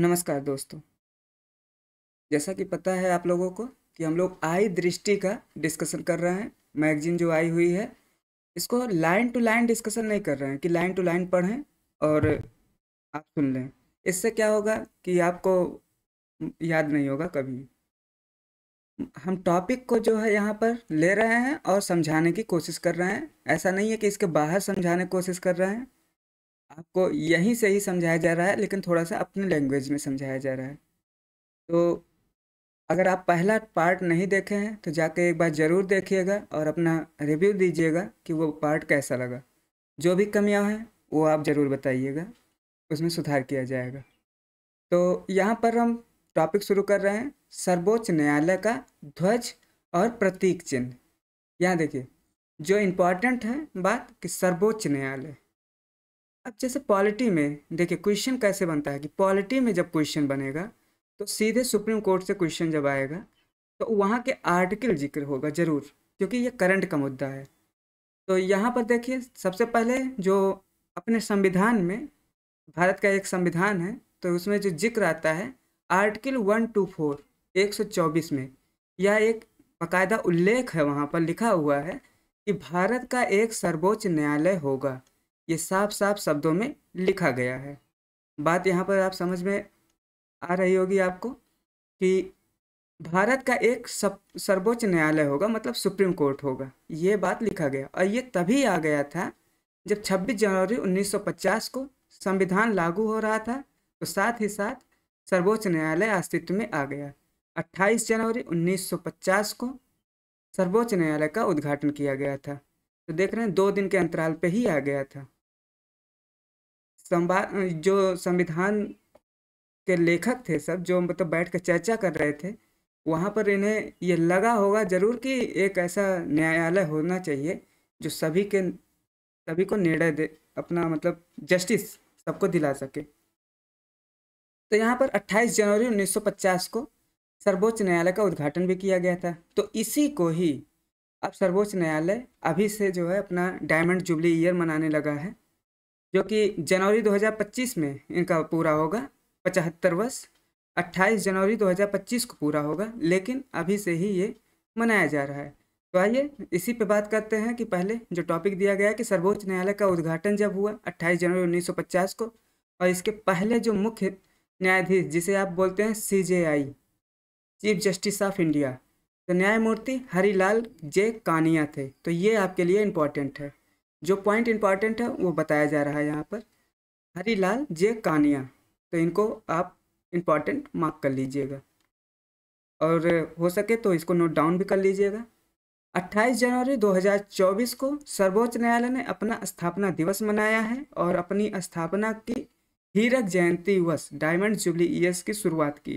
नमस्कार दोस्तों जैसा कि पता है आप लोगों को कि हम लोग आई दृष्टि का डिस्कशन कर रहे हैं मैगजीन जो आई हुई है इसको लाइन टू लाइन डिस्कशन नहीं कर रहे हैं कि लाइन टू लाइन पढ़ें और आप सुन लें इससे क्या होगा कि आपको याद नहीं होगा कभी हम टॉपिक को जो है यहाँ पर ले रहे हैं और समझाने की कोशिश कर रहे हैं ऐसा नहीं है कि इसके बाहर समझाने की कोशिश कर रहे हैं आपको यहीं से ही समझाया जा रहा है लेकिन थोड़ा सा अपनी लैंग्वेज में समझाया जा रहा है तो अगर आप पहला पार्ट नहीं देखे हैं तो जाके एक बार ज़रूर देखिएगा और अपना रिव्यू दीजिएगा कि वो पार्ट कैसा लगा जो भी कमियां हैं वो आप ज़रूर बताइएगा उसमें सुधार किया जाएगा तो यहाँ पर हम टॉपिक शुरू कर रहे हैं सर्वोच्च न्यायालय का ध्वज और प्रतीक चिन्ह यहाँ देखिए जो इम्पॉर्टेंट है बात कि सर्वोच्च न्यायालय अब जैसे पॉलिटी में देखिए क्वेश्चन कैसे बनता है कि पॉलिटी में जब क्वेश्चन बनेगा तो सीधे सुप्रीम कोर्ट से क्वेश्चन जब आएगा तो वहाँ के आर्टिकल जिक्र होगा ज़रूर क्योंकि ये करंट का मुद्दा है तो यहाँ पर देखिए सबसे पहले जो अपने संविधान में भारत का एक संविधान है तो उसमें जो जिक्र आता है आर्टिकल वन टू फोर एक सौ चौबीस में यह एक बाकायदा उल्लेख है वहाँ पर लिखा हुआ है कि भारत का एक सर्वोच्च न्यायालय होगा ये साफ साफ शब्दों में लिखा गया है बात यहाँ पर आप समझ में आ रही होगी आपको कि भारत का एक सर्वोच्च न्यायालय होगा मतलब सुप्रीम कोर्ट होगा ये बात लिखा गया और ये तभी आ गया था जब 26 जनवरी 1950 को संविधान लागू हो रहा था तो साथ ही साथ सर्वोच्च न्यायालय अस्तित्व में आ गया 28 जनवरी 1950 को सर्वोच्च न्यायालय का उद्घाटन किया गया था तो देख रहे हैं दो दिन के अंतराल पे ही आ गया था संवाद जो संविधान के लेखक थे सब जो मतलब बैठ कर चर्चा कर रहे थे वहाँ पर इन्हें ये लगा होगा जरूर कि एक ऐसा न्यायालय होना चाहिए जो सभी के सभी को निर्णय दे अपना मतलब जस्टिस सबको दिला सके तो यहाँ पर 28 जनवरी 1950 को सर्वोच्च न्यायालय का उद्घाटन भी किया गया था तो इसी को ही अब सर्वोच्च न्यायालय अभी से जो है अपना डायमंड जुबली ईयर मनाने लगा है जो कि जनवरी 2025 में इनका पूरा होगा पचहत्तर वर्ष 28 जनवरी 2025 को पूरा होगा लेकिन अभी से ही ये मनाया जा रहा है तो आइए इसी पे बात करते हैं कि पहले जो टॉपिक दिया गया कि सर्वोच्च न्यायालय का उद्घाटन जब हुआ 28 जनवरी 1950 को और इसके पहले जो मुख्य न्यायाधीश जिसे आप बोलते हैं C chief justice of India तो न्यायमूर्ति हरिलाल जे कानिया थे तो ये आपके लिए इम्पोर्टेंट है जो पॉइंट इंपॉर्टेंट है वो बताया जा रहा है यहाँ पर लाल जे कानिया तो इनको आप इम्पॉर्टेंट मार्क कर लीजिएगा और हो सके तो इसको नोट डाउन भी कर लीजिएगा 28 जनवरी 2024 को सर्वोच्च न्यायालय ने अपना स्थापना दिवस मनाया है और अपनी स्थापना की हीरक जयंती वर्ष डायमंड जुबली ईयर्स की शुरुआत की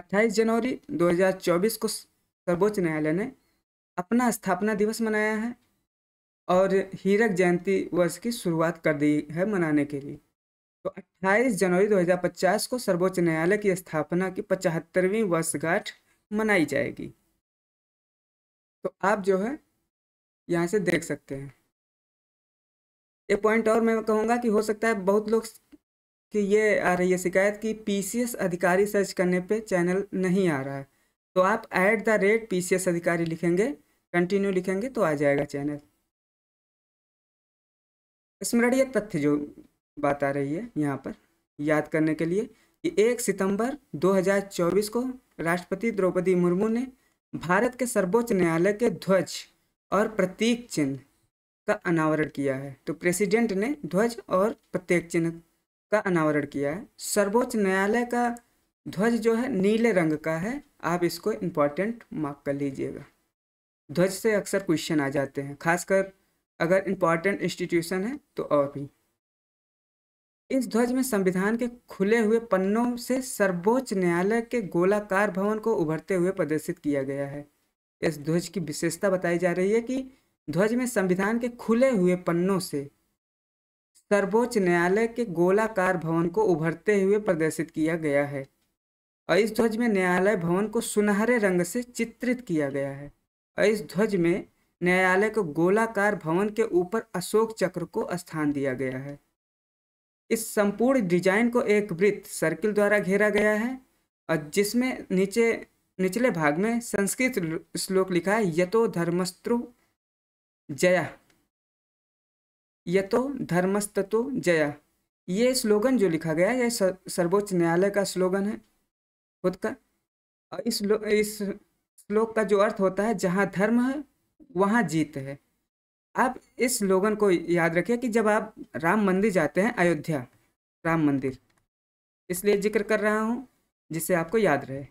28 जनवरी 2024 को सर्वोच्च न्यायालय ने अपना स्थापना दिवस मनाया है और हीरक जयंती वर्ष की शुरुआत कर दी है मनाने के लिए तो 28 जनवरी 2050 को सर्वोच्च न्यायालय की स्थापना की पचहत्तरवीं वर्षगांठ मनाई जाएगी तो आप जो है यहाँ से देख सकते हैं एक पॉइंट और मैं कहूँगा कि हो सकता है बहुत लोग कि ये आ रही है शिकायत कि पीसीएस अधिकारी सर्च करने पे चैनल नहीं आ रहा है तो आप ऐट द रेट पी अधिकारी लिखेंगे कंटिन्यू लिखेंगे तो आ जाएगा चैनल स्मरणीय तथ्य जो बात आ रही है यहाँ पर याद करने के लिए कि एक सितंबर 2024 को राष्ट्रपति द्रौपदी मुर्मू ने भारत के सर्वोच्च न्यायालय के ध्वज और प्रतीक चिन्ह का अनावरण किया है तो प्रेसिडेंट ने ध्वज और प्रत्येक चिन्ह का अनावरण किया है सर्वोच्च न्यायालय का ध्वज जो है नीले रंग का है आप इसको इम्पॉर्टेंट मार्क कर लीजिएगा ध्वज से अक्सर क्वेश्चन आ जाते हैं खासकर अगर इम्पॉर्टेंट इंस्टीट्यूशन है तो और भी इस ध्वज में संविधान के खुले हुए पन्नों से सर्वोच्च न्यायालय के गोलाकार भवन को उभरते हुए प्रदर्शित किया गया है इस ध्वज की विशेषता बताई जा रही है कि ध्वज में संविधान के खुले हुए पन्नों से सर्वोच्च न्यायालय के गोलाकार भवन को उभरते हुए प्रदर्शित किया गया है और इस ध्वज में न्यायालय भवन को सुनहरे रंग से चित्रित किया गया है और इस ध्वज में न्यायालय को गोलाकार भवन के ऊपर अशोक चक्र को स्थान दिया गया है इस संपूर्ण डिजाइन को एक वृत्त सर्किल द्वारा घेरा गया है और जिसमें नीचे निचले भाग में संस्कृत श्लोक लिखा है यतो धर्मस्त्रु जया यतो धर्मस्तो जया ये स्लोगन जो लिखा गया है यह सर्वोच्च न्यायालय का स्लोगन है खुद का और इस इस श्लोक का जो अर्थ होता है जहाँ धर्म है वहाँ जीत है आप इस स्लोगन को याद रखिए कि जब आप राम मंदिर जाते हैं अयोध्या राम मंदिर इसलिए जिक्र कर रहा हूँ जिससे आपको याद रहे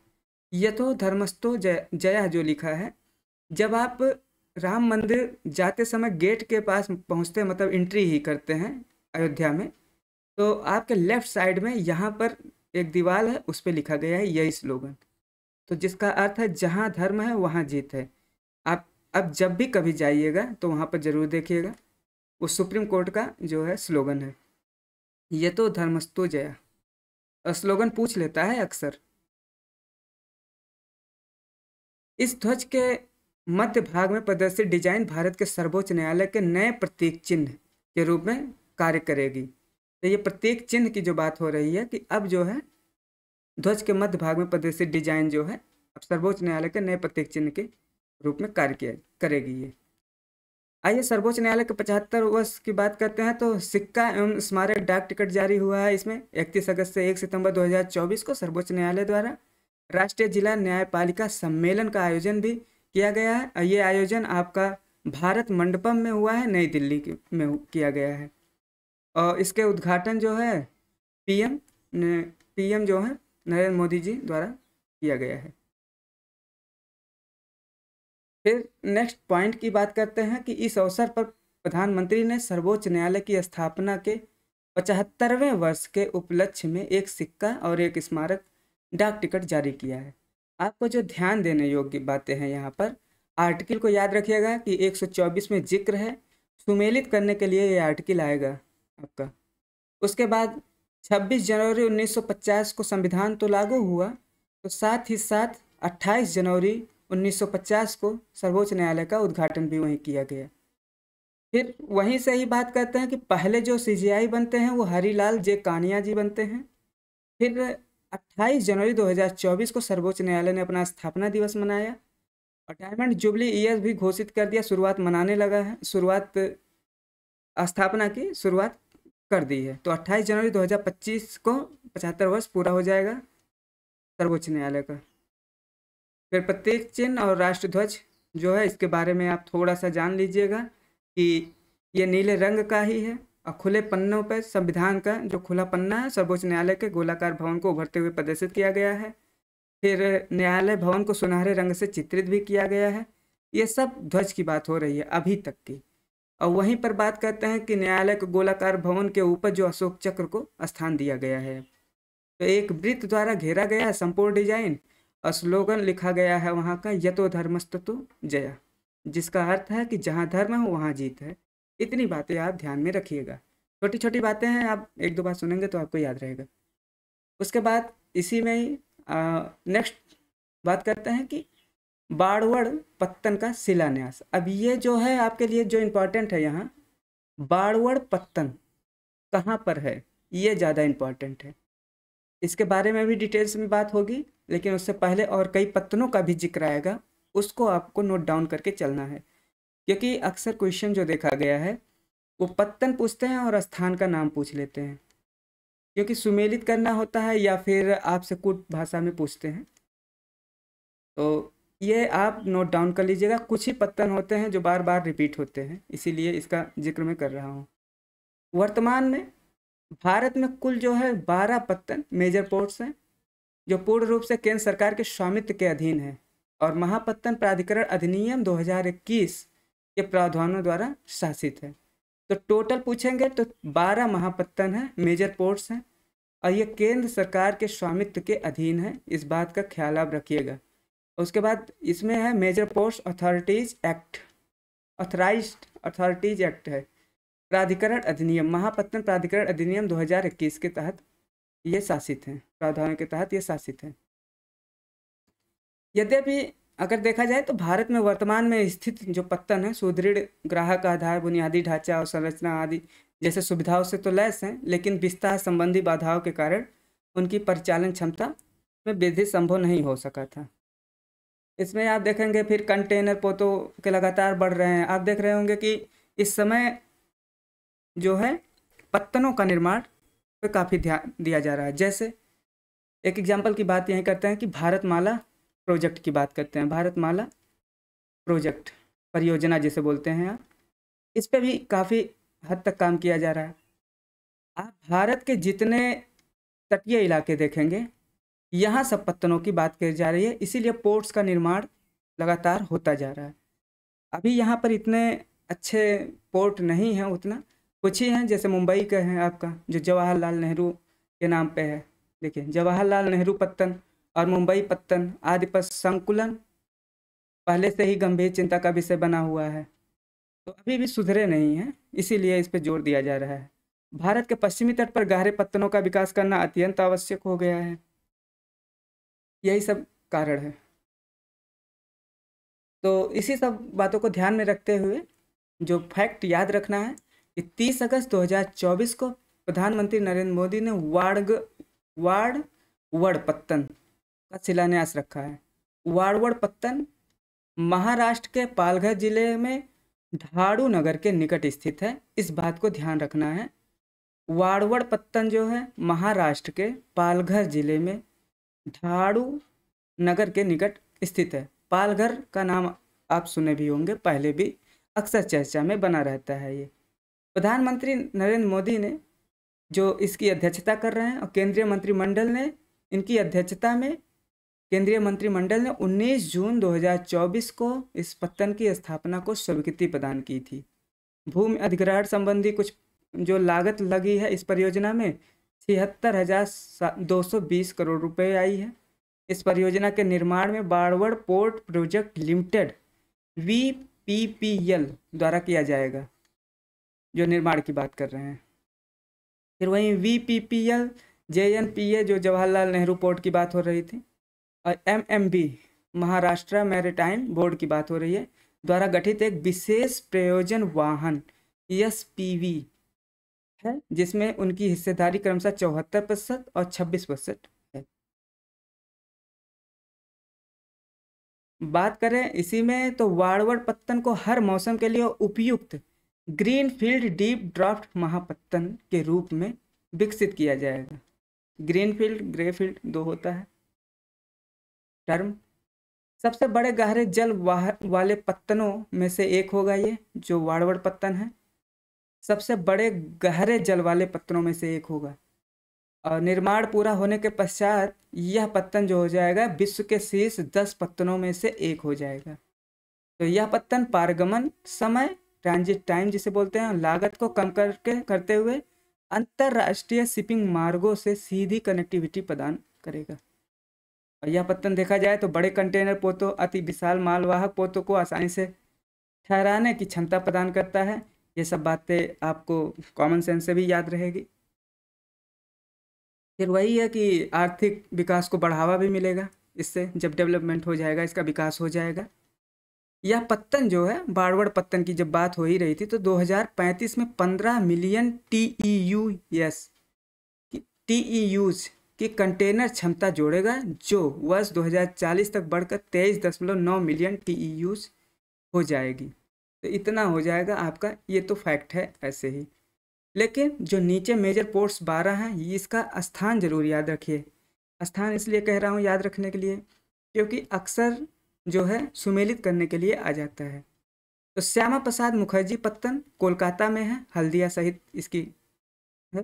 यथो धर्मस्तो जय जया जो लिखा है जब आप राम मंदिर जाते समय गेट के पास पहुँचते मतलब एंट्री ही करते हैं अयोध्या में तो आपके लेफ्ट साइड में यहाँ पर एक दीवार है उस पर लिखा गया है यही स्लोगन तो जिसका अर्थ है जहाँ धर्म है वहाँ जीत है अब जब भी कभी जाइएगा तो वहाँ पर ज़रूर देखिएगा वो सुप्रीम कोर्ट का जो है स्लोगन है ये तो धर्मस्तो जया स्लोगन पूछ लेता है अक्सर इस ध्वज के मध्य भाग में प्रदर्शित डिजाइन भारत के सर्वोच्च न्यायालय के नए प्रतीक चिन्ह के रूप में कार्य करेगी तो ये प्रत्येक चिन्ह की जो बात हो रही है कि अब जो है ध्वज के मध्य भाग में प्रदर्शित डिजाइन जो है अब सर्वोच्च न्यायालय के नए प्रत्येक चिन्ह के रूप में कार्य किया करेगी ये आइए सर्वोच्च न्यायालय के पचहत्तर वर्ष की बात करते हैं तो सिक्का एवं स्मारक डाक टिकट जारी हुआ है इसमें इकतीस अगस्त से एक सितंबर 2024 को सर्वोच्च न्यायालय द्वारा राष्ट्रीय जिला न्यायपालिका सम्मेलन का आयोजन भी किया गया है ये आयोजन आपका भारत मंडपम में हुआ है नई दिल्ली में किया गया है और इसके उद्घाटन जो है पीएम पीएम जो है नरेंद्र मोदी जी द्वारा किया गया है फिर नेक्स्ट पॉइंट की बात करते हैं कि इस अवसर पर प्रधानमंत्री ने सर्वोच्च न्यायालय की स्थापना के पचहत्तरवें वर्ष के उपलक्ष्य में एक सिक्का और एक स्मारक डाक टिकट जारी किया है आपको जो ध्यान देने योग्य बातें हैं यहाँ पर आर्टिकल को याद रखिएगा कि 124 में जिक्र है सुमेलित करने के लिए ये आर्टिकल आएगा आपका उसके बाद 26 जनवरी 1950 को संविधान तो लागू हुआ तो साथ ही साथ 28 जनवरी 1950 को सर्वोच्च न्यायालय का उद्घाटन भी वहीं किया गया फिर वहीं से ही बात करते हैं कि पहले जो सी बनते हैं वो हरिलाल जे कानिया जी बनते हैं फिर 28 जनवरी 2024 को सर्वोच्च न्यायालय ने अपना स्थापना दिवस मनाया और डायमंड जुबली ईयर भी घोषित कर दिया शुरुआत मनाने लगा है शुरुआत स्थापना की शुरुआत कर दी है तो 28 जनवरी 2025 को पचहत्तर वर्ष पूरा हो जाएगा सर्वोच्च न्यायालय का फिर प्रत्येक चिन्ह और राष्ट्र ध्वज जो है इसके बारे में आप थोड़ा सा जान लीजिएगा कि ये नीले रंग का ही है और खुले पन्नों पर संविधान का जो खुला पन्ना है सर्वोच्च न्यायालय के गोलाकार भवन को उभरते हुए प्रदर्शित किया गया है फिर न्यायालय भवन को सुनहरे रंग से चित्रित भी किया गया है ये सब ध्वज की बात हो रही है अभी तक की और वहीं पर बात करते हैं कि न्यायालय के गोलाकार भवन के ऊपर जो अशोक चक्र को स्थान दिया गया है तो एक वृत्त द्वारा घेरा गया है संपूर्ण डिजाइन स्लोगन लिखा गया है वहाँ का यतो धर्मस्ततो जया जिसका अर्थ है कि जहाँ धर्म है वहाँ जीत है इतनी बातें आप ध्यान में रखिएगा छोटी छोटी बातें हैं आप एक दो बार सुनेंगे तो आपको याद रहेगा उसके बाद इसी में ही नेक्स्ट बात करते हैं कि बाड़वड़ पत्तन का शिलान्यास अब ये जो है आपके लिए जो इम्पोर्टेंट है यहाँ बाड़वड़ पत्तन कहाँ पर है ये ज़्यादा इम्पोर्टेंट है इसके बारे में भी डिटेल्स में बात होगी लेकिन उससे पहले और कई पत्तनों का भी जिक्र आएगा उसको आपको नोट डाउन करके चलना है क्योंकि अक्सर क्वेश्चन जो देखा गया है वो पत्तन पूछते हैं और स्थान का नाम पूछ लेते हैं क्योंकि सुमेलित करना होता है या फिर आपसे कुट भाषा में पूछते हैं तो ये आप नोट डाउन कर लीजिएगा कुछ ही पत्तन होते हैं जो बार बार रिपीट होते हैं इसीलिए इसका जिक्र मैं कर रहा हूँ वर्तमान में भारत में कुल जो है बारह पत्तन मेजर पोर्ट्स हैं जो पूर्ण रूप से केंद्र सरकार के स्वामित्व के अधीन है और महापत्तन प्राधिकरण अधिनियम 2021 के प्रावधानों द्वारा शासित है तो टोटल पूछेंगे तो 12 महापत्तन हैं मेजर पोर्ट्स हैं और ये केंद्र सरकार के स्वामित्व के अधीन है इस बात का ख्याल आप रखिएगा उसके बाद इसमें है major ports authorities act authorise authorities act है प्राधिकरण अधिनियम महापत्तन प्राधिकरण अधिनियम 2021 के तहत ये शासित हैं प्रावधानों के तहत ये शासित हैं यद्यपि अगर देखा जाए तो भारत में वर्तमान में स्थित जो पत्तन है सुदृढ़ ग्राहक आधार बुनियादी ढांचा और संरचना आदि जैसे सुविधाओं से तो लैस हैं लेकिन विस्तार संबंधी बाधाओं के कारण उनकी परिचालन क्षमता में वृद्धि संभव नहीं हो सका था इसमें आप देखेंगे फिर कंटेनर पोतों के लगातार बढ़ रहे हैं आप देख रहे होंगे कि इस समय जो है पत्तनों का निर्माण पे काफ़ी ध्यान दिया जा रहा है जैसे एक एग्जाम्पल की बात यही करते हैं कि भारतमाला प्रोजेक्ट की बात करते हैं भारतमाला प्रोजेक्ट परियोजना जिसे बोलते हैं आप इस पर भी काफ़ी हद तक काम किया जा रहा है आप भारत के जितने तटीय इलाके देखेंगे यहाँ सब पत्तनों की बात की जा रही है इसीलिए पोर्ट्स का निर्माण लगातार होता जा रहा है अभी यहाँ पर इतने अच्छे पोर्ट नहीं हैं उतना कुछ ही हैं जैसे मुंबई का है आपका जो जवाहरलाल नेहरू के नाम पे है देखिए जवाहरलाल नेहरू पत्तन और मुंबई पत्तन आदि पर संकुलन पहले से ही गंभीर चिंता का विषय बना हुआ है तो अभी भी सुधरे नहीं हैं इसीलिए इस पर जोर दिया जा रहा है भारत के पश्चिमी तट पर गहरे पत्तनों का विकास करना अत्यंत आवश्यक हो गया है यही सब कारण है तो इसी सब बातों को ध्यान में रखते हुए जो फैक्ट याद रखना है कि 30 अगस्त 2024 को प्रधानमंत्री नरेंद्र मोदी ने वाड़ग वाड़ वड़ पत्तन का शिलान्यास रखा है वाड़वड़ पत्तन महाराष्ट्र के पालघर जिले में ढाड़ू नगर के निकट स्थित है इस बात को ध्यान रखना है वाड़वड़ पत्तन जो है महाराष्ट्र के पालघर जिले में ढाड़ू नगर के निकट स्थित है पालघर का नाम आप सुने भी होंगे पहले भी अक्सर चर्चा में बना रहता है ये प्रधानमंत्री नरेंद्र मोदी ने जो इसकी अध्यक्षता कर रहे हैं और केंद्रीय मंत्रिमंडल ने इनकी अध्यक्षता में केंद्रीय मंत्रिमंडल ने 19 जून 2024 को इस पत्तन की स्थापना को स्वीकृति प्रदान की थी भूमि अधिग्रहण संबंधी कुछ जो लागत लगी है इस परियोजना में छिहत्तर हजार दो सौ बीस करोड़ रुपए आई है इस परियोजना के निर्माण में बाड़वड़ port project limited V P P L द्वारा किया जाएगा जो निर्माण की बात कर रहे हैं फिर वहीं V P P L J N P A जो जवाहरलाल नेहरू पोर्ट की बात हो रही थी और M M B Maharashtra maritime board की बात हो रही है द्वारा गठित एक विशेष प्रयोजन वाहन एस पी वी है जिसमें उनकी हिस्सेदारी क्रमशः चौहत्तर प्रतिशत और छब्बीस प्रतिशत है बात करें इसी में तो वाड़वड़ पत्तन को हर मौसम के लिए उपयुक्त ग्रीन फील्ड डीप ड्राफ्ट महापत्तन के रूप में विकसित किया जाएगा ग्रीन फील्ड ग्रे फील्ड दो होता है टर्म सबसे बड़े गहरे जल वाले पत्तनों में से एक होगा ये जो वाड़वड़ पत्तन है सबसे बड़े गहरे जल वाले पत्तनों में से एक होगा और निर्माण पूरा होने के पश्चात यह पत्तन जो हो जाएगा विश्व के शीर्ष दस पत्तनों में से एक हो जाएगा तो यह पत्तन पारगमन समय ट्रांजिट टाइम जिसे बोलते हैं लागत को कम करके करते हुए अंतर्राष्ट्रीय शिपिंग मार्गों से सीधी कनेक्टिविटी प्रदान करेगा और यह पत्तन देखा जाए तो बड़े कंटेनर पोतों अति विशाल मालवाहक पोतों को आसानी से ठहराने की क्षमता प्रदान करता है ये सब बातें आपको कॉमन सेंस से भी याद रहेगी फिर वही है कि आर्थिक विकास को बढ़ावा भी मिलेगा इससे जब डेवलपमेंट हो जाएगा इसका विकास हो जाएगा यह पत्तन जो है बाड़वड़ पत्तन की जब बात हो ही रही थी तो 2035 में 15 million T E U S T E Us की कंटेनर क्षमता जोड़ेगा जो वर्ष 2040 तक बढ़कर तेईस दशमलव नौ मिलियन टी ई यूज हो जाएगी तो इतना हो जाएगा आपका ये तो फैक्ट है ऐसे ही लेकिन जो नीचे मेजर पोर्ट्स बारह हैं इसका स्थान जरूर याद रखिए स्थान इसलिए कह रहा हूँ याद रखने के लिए क्योंकि अक्सर जो है सुमेलित करने के लिए आ जाता है तो श्यामा प्रसाद मुखर्जी पत्तन कोलकाता में है हल्दिया सहित इसकी है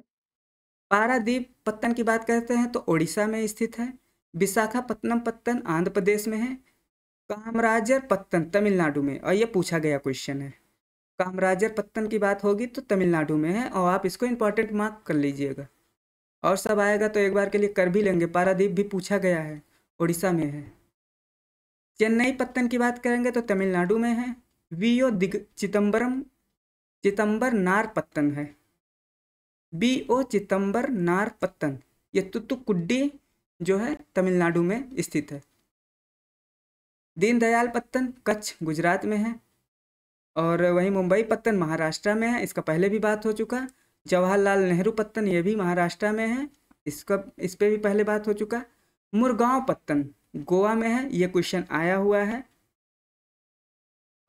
पारादीप पत्तन की बात करते हैं तो ओडिशा में स्थित है विशाखापत्तनम पत्तन आंध्र प्रदेश में है कामराजर पत्तन तमिलनाडु में और ये पूछा गया क्वेश्चन है कामराजर पत्तन की बात होगी तो तमिलनाडु में है और आप इसको इंपॉर्टेंट मार्क कर लीजिएगा और सब आएगा तो एक बार के लिए कर भी लेंगे पारादीप भी पूछा गया है उड़ीसा में है चेन्नई पत्तन की बात करेंगे तो तमिलनाडु में है वी ओ दिग चिदम्बरम चितंबर नार पत्तन है बी ओ चितंबर नार पत्तन ये तुतुकुड्डी जो है तमिलनाडु में स्थित है दीनदयाल पत्तन कच्छ गुजरात में है और वहीं मुंबई पत्तन महाराष्ट्र में है इसका पहले भी बात हो चुका जवाहरलाल नेहरू पत्तन ये भी महाराष्ट्र में है इसका इस पर भी पहले बात हो चुका मुरगांव पत्तन गोवा में है ये क्वेश्चन आया हुआ है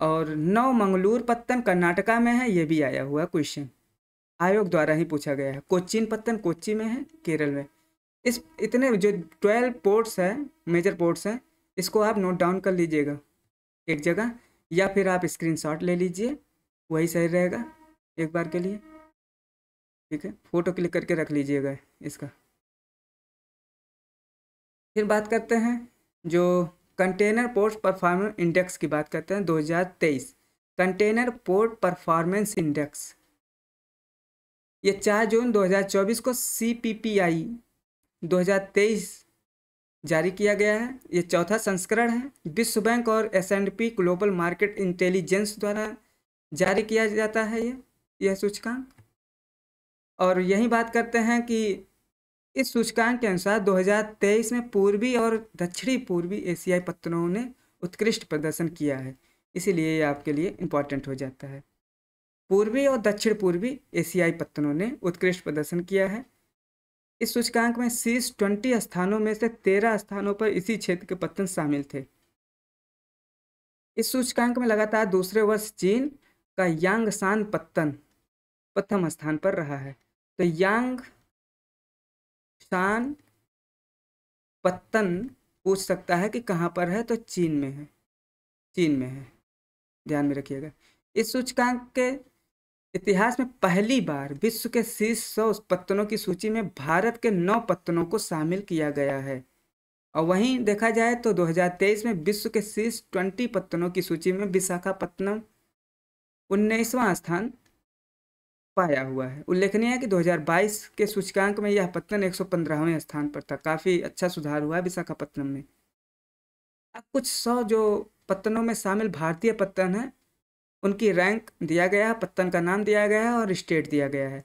और नौ मंगलूर पत्तन कर्नाटका में है ये भी आया हुआ क्वेश्चन आयोग द्वारा ही पूछा गया है कोचिन पत्तन कोची में है केरल में इस इतने जो ट्वेल्व पोर्ट्स है मेजर पोर्ट्स हैं इसको आप नोट डाउन कर लीजिएगा एक जगह या फिर आप स्क्रीनशॉट ले लीजिए वही सही रहेगा एक बार के लिए ठीक है फ़ोटो क्लिक करके रख लीजिएगा इसका फिर बात करते हैं जो कंटेनर पोर्ट परफॉर्मेंस इंडेक्स की बात करते हैं 2023 कंटेनर पोर्ट परफॉर्मेंस इंडेक्स ये चार जून 2024 को सी पी पी आई 2023 जारी किया गया है ये चौथा संस्करण है विश्व बैंक और S and P global market intelligence द्वारा जारी किया जाता है ये यह सूचकांक और यही बात करते हैं कि इस सूचकांक के अनुसार 2023 में पूर्वी और दक्षिणी पूर्वी एशियाई पत्तनों ने उत्कृष्ट प्रदर्शन किया है इसीलिए ये आपके लिए इम्पॉर्टेंट हो जाता है पूर्वी और दक्षिण पूर्वी एशियाई पत्तनों ने उत्कृष्ट प्रदर्शन किया है इस सूचकांक में शीर्ष ट्वेंटी स्थानों में से तेरह स्थानों पर इसी क्षेत्र के पत्तन शामिल थे इस सूचकांक में लगातार दूसरे वर्ष चीन का यांग शान पत्तन प्रथम स्थान पर रहा है तो यांग नुकसान पत्तन पूछ सकता है कि कहाँ पर है तो चीन में है चीन में है ध्यान में रखिएगा इस सूचकांक के इतिहास में पहली बार विश्व के शीर्ष सौ पत्तनों की सूची में भारत के नौ पत्तनों को शामिल किया गया है और वहीं देखा जाए तो 2023 में विश्व के शीर्ष 20 पत्तनों की सूची में विशाखापत्तनम उन्नीसवां स्थान पाया हुआ है उल्लेखनीय है कि 2022 के सूचकांक में यह पत्तन एक स्थान पर था काफ़ी अच्छा सुधार हुआ है विशाखापत्तनम में कुछ सौ जो पत्तनों में शामिल भारतीय पत्तन है उनकी रैंक दिया गया है पत्तन का नाम दिया गया है और स्टेट दिया गया है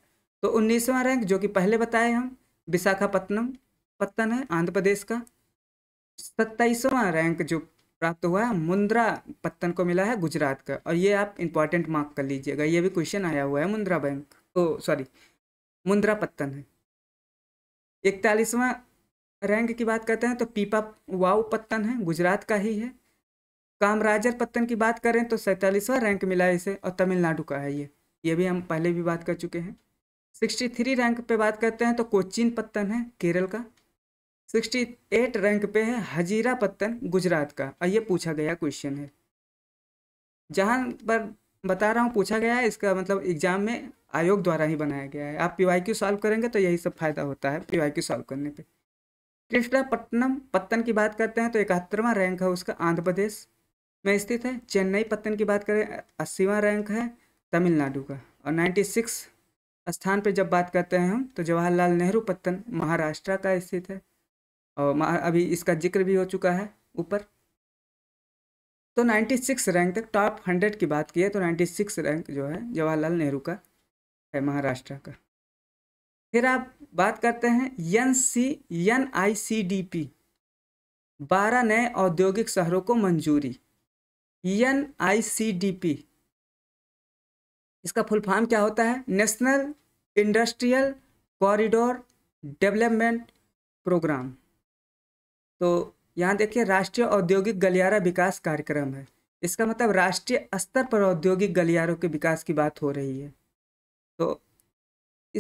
तो उन्नीसवां रैंक जो कि पहले बताए हम विशाखापत्तनम पत्तन है आंध्र प्रदेश का सत्ताईसवां रैंक जो प्राप्त हुआ है मुंद्रा पत्तन को मिला है गुजरात का और ये आप इंपॉर्टेंट मार्क कर लीजिएगा ये भी क्वेश्चन आया हुआ है मुंद्रा बैंक ओ तो सॉरी मुंद्रा पत्तन है इकतालीसवा रैंक की बात करते हैं तो पीपा वाव पत्तन है गुजरात का ही है कामराजर पत्तन की बात करें तो सैतालीसवा रैंक मिला है इसे और तमिलनाडु का है ये ये भी हम पहले भी बात कर चुके हैं सिक्सटी थ्री रैंक पे बात करते हैं तो कोचीन पत्तन है केरल का सिक्सटी एट रैंक पे है हजीरा पत्तन गुजरात का और ये पूछा गया क्वेश्चन है जहाँ पर बता रहा हूँ पूछा गया है इसका मतलब एग्जाम में आयोग द्वारा ही बनाया गया है आप पी वाई क्यू सॉल्व करेंगे तो यही सब फायदा होता है पी वाई क्यू सॉल्व करने पर कृष्णापट्टनम पत्तन की बात करते हैं तो इकहत्तरवा रैंक है उसका आंध्र प्रदेश में स्थित है चेन्नई पत्तन की बात करें अस्सीवा रैंक है तमिलनाडु का और नाइन्टी सिक्स स्थान पर जब बात करते हैं हम तो जवाहरलाल नेहरू पत्तन महाराष्ट्र का स्थित है और अभी इसका जिक्र भी हो चुका है ऊपर तो 96 रैंक तक टॉप 100 की बात की है तो 96 रैंक जो है जवाहरलाल नेहरू का है महाराष्ट्र का फिर आप बात करते हैं N C N I C D P बारह नए औद्योगिक शहरों को मंजूरी N I C D P इसका फुल फॉर्म क्या होता है national industrial corridor development programme तो यहाँ देखिए राष्ट्रीय औद्योगिक गलियारा विकास कार्यक्रम है इसका मतलब राष्ट्रीय स्तर पर औद्योगिक गलियारों के विकास की बात हो रही है तो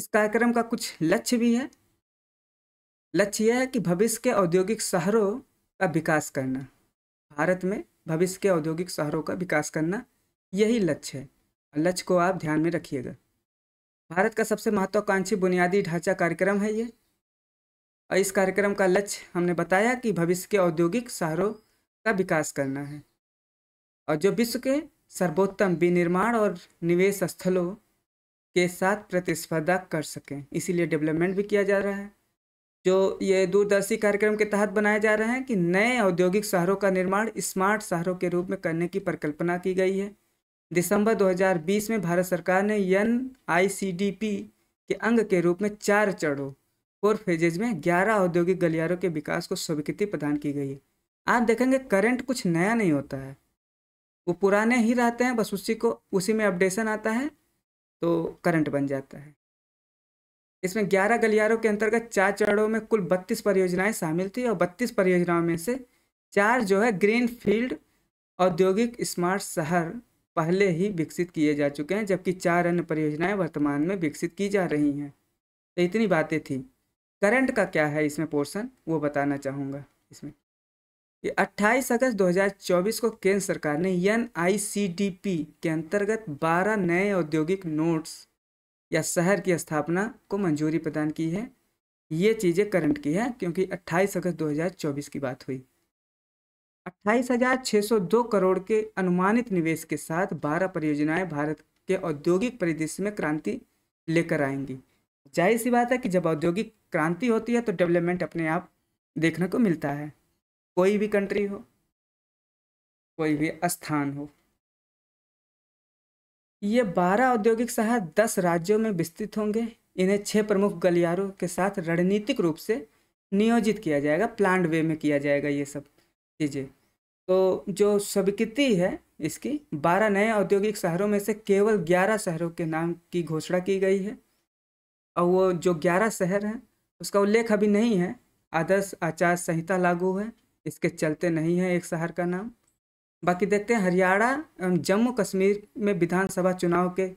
इस कार्यक्रम का कुछ लक्ष्य भी है लक्ष्य यह है कि भविष्य के औद्योगिक शहरों का विकास करना भारत में भविष्य के औद्योगिक शहरों का विकास करना यही लक्ष्य है लक्ष्य को आप ध्यान में रखिएगा भारत का सबसे महत्वाकांक्षी बुनियादी ढांचा कार्यक्रम है ये और इस कार्यक्रम का लक्ष्य हमने बताया कि भविष्य के औद्योगिक शहरों का विकास करना है और जो विश्व के सर्वोत्तम विनिर्माण और निवेश स्थलों के साथ प्रतिस्पर्धा कर सकें इसीलिए डेवलपमेंट भी किया जा रहा है जो ये दूरदर्शी कार्यक्रम के तहत बनाए जा रहे हैं कि नए औद्योगिक शहरों का निर्माण स्मार्ट शहरों के रूप में करने की परिकल्पना की गई है दिसंबर 2020 में भारत सरकार ने एन के अंग के रूप में चार चरणों फोर फेजेज में ग्यारह औद्योगिक गलियारों के विकास को स्वीकृति प्रदान की गई है आप देखेंगे करंट कुछ नया नहीं होता है वो पुराने ही रहते हैं बस उसी को उसी में अपडेशन आता है तो करंट बन जाता है इसमें 11 गलियारों के अंतर्गत चार चरणों में कुल 32 परियोजनाएं शामिल थी और 32 परियोजनाओं में से चार जो है ग्रीन फील्ड औद्योगिक स्मार्ट शहर पहले ही विकसित किए जा चुके हैं जबकि चार अन्य परियोजनाएं वर्तमान में विकसित की जा रही हैं तो इतनी बातें थी करंट का क्या है इसमें पोर्शन वो बताना चाहूँगा इसमें ये 28 अगस्त 2024 को केंद्र सरकार ने एन के अंतर्गत 12 नए औद्योगिक नोट्स या शहर की स्थापना को मंजूरी प्रदान की है ये चीज़ें करंट की है क्योंकि 28 अगस्त 2024 की बात हुई 28,602 करोड़ के अनुमानित निवेश के साथ 12 परियोजनाएं भारत के औद्योगिक परिदृश्य में क्रांति लेकर आएंगी जाहिर सी बात है कि जब औद्योगिक क्रांति होती है तो डेवलपमेंट अपने आप देखने को मिलता है कोई भी कंट्री हो कोई भी स्थान हो ये बारह औद्योगिक शहर दस राज्यों में विस्तृत होंगे इन्हें छह प्रमुख गलियारों के साथ रणनीतिक रूप से नियोजित किया जाएगा प्लांट वे में किया जाएगा ये सब चीज़ें तो जो स्वीकृति है इसकी बारह नए औद्योगिक शहरों में से केवल ग्यारह शहरों के नाम की घोषणा की गई है और वो जो ग्यारह शहर हैं उसका उल्लेख अभी नहीं है आदर्श आचार संहिता लागू है इसके चलते नहीं है एक शहर का नाम बाकी देखते हैं हरियाणा एवं जम्मू कश्मीर में विधानसभा चुनाव के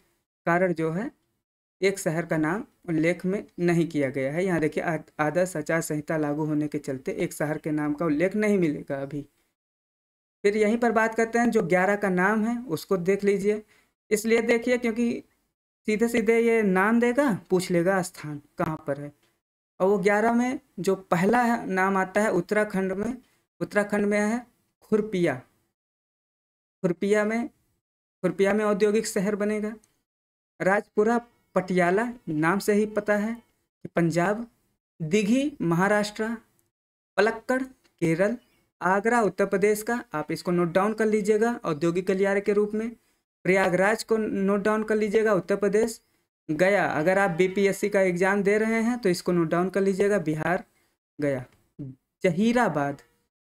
कारण जो है एक शहर का नाम उल्लेख में नहीं किया गया है यहाँ देखिए आदर्श आचार संहिता लागू होने के चलते एक शहर के नाम का उल्लेख नहीं मिलेगा अभी फिर यहीं पर बात करते हैं जो ग्यारह का नाम है उसको देख लीजिए इसलिए देखिए क्योंकि सीधे सीधे ये नाम देगा पूछ लेगा स्थान कहाँ पर है और वो ग्यारह में जो पहला नाम आता है उत्तराखंड में उत्तराखंड में है खुरपिया खुरपिया में खुरपिया में औद्योगिक शहर बनेगा राजपुरा पटियाला नाम से ही पता है कि पंजाब दिघी महाराष्ट्र पलक्कड़ केरल आगरा उत्तर प्रदेश का आप इसको नोट डाउन कर लीजिएगा औद्योगिक गलियारे के रूप में प्रयागराज को नोट डाउन कर लीजिएगा उत्तर प्रदेश गया अगर आप बीपीएससी का एग्ज़ाम दे रहे हैं तो इसको नोट डाउन कर लीजिएगा बिहार गया जहीराबाद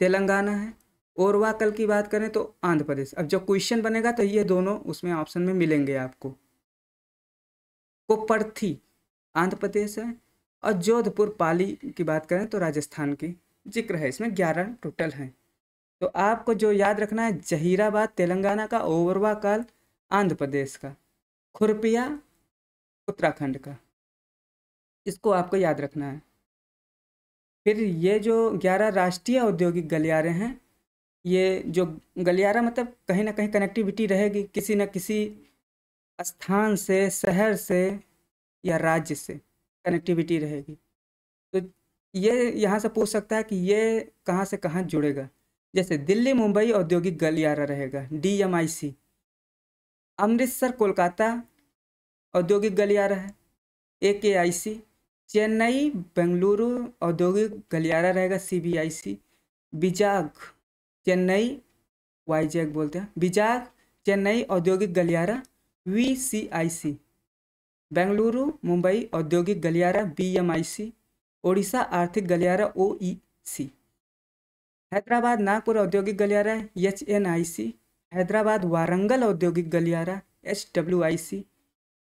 तेलंगाना है ओरवा कल की बात करें तो आंध्र प्रदेश अब जो क्वेश्चन बनेगा तो ये दोनों उसमें ऑप्शन में मिलेंगे आपको कोपर्थी आंध्र प्रदेश है और जोधपुर पाली की बात करें तो राजस्थान की जिक्र है इसमें ग्यारह टोटल हैं तो आपको जो याद रखना है जहीराबाद तेलंगाना का ओवरवा काल आंध्र प्रदेश का खुरपिया उत्तराखंड का इसको आपको याद रखना है फिर ये जो ग्यारह राष्ट्रीय औद्योगिक गलियारे हैं ये जो गलियारा मतलब कहीं ना कहीं कनेक्टिविटी रहेगी किसी न किसी स्थान से शहर से या राज्य से कनेक्टिविटी रहेगी तो ये यहाँ से पूछ सकता है कि ये कहाँ से कहाँ जुड़ेगा जैसे दिल्ली मुंबई औद्योगिक गलियारा रहेगा D M I C Amritsar Kolkata औद्योगिक गलियारा है एक ए आई सी चेन्नई बेंगलुरु औद्योगिक गलियारा रहेगा C B I C Vizag Chennai Vizag बोलते हैं बिजाग चेन्नई औद्योगिक गलियारा V C I C Bengaluru Mumbai औद्योगिक गलियारा B M I C Odisha आर्थिक गलियारा O E C Hyderabad Nagpur औद्योगिक गलियारा H N I C Hyderabad Warangal औद्योगिक गलियारा H W I C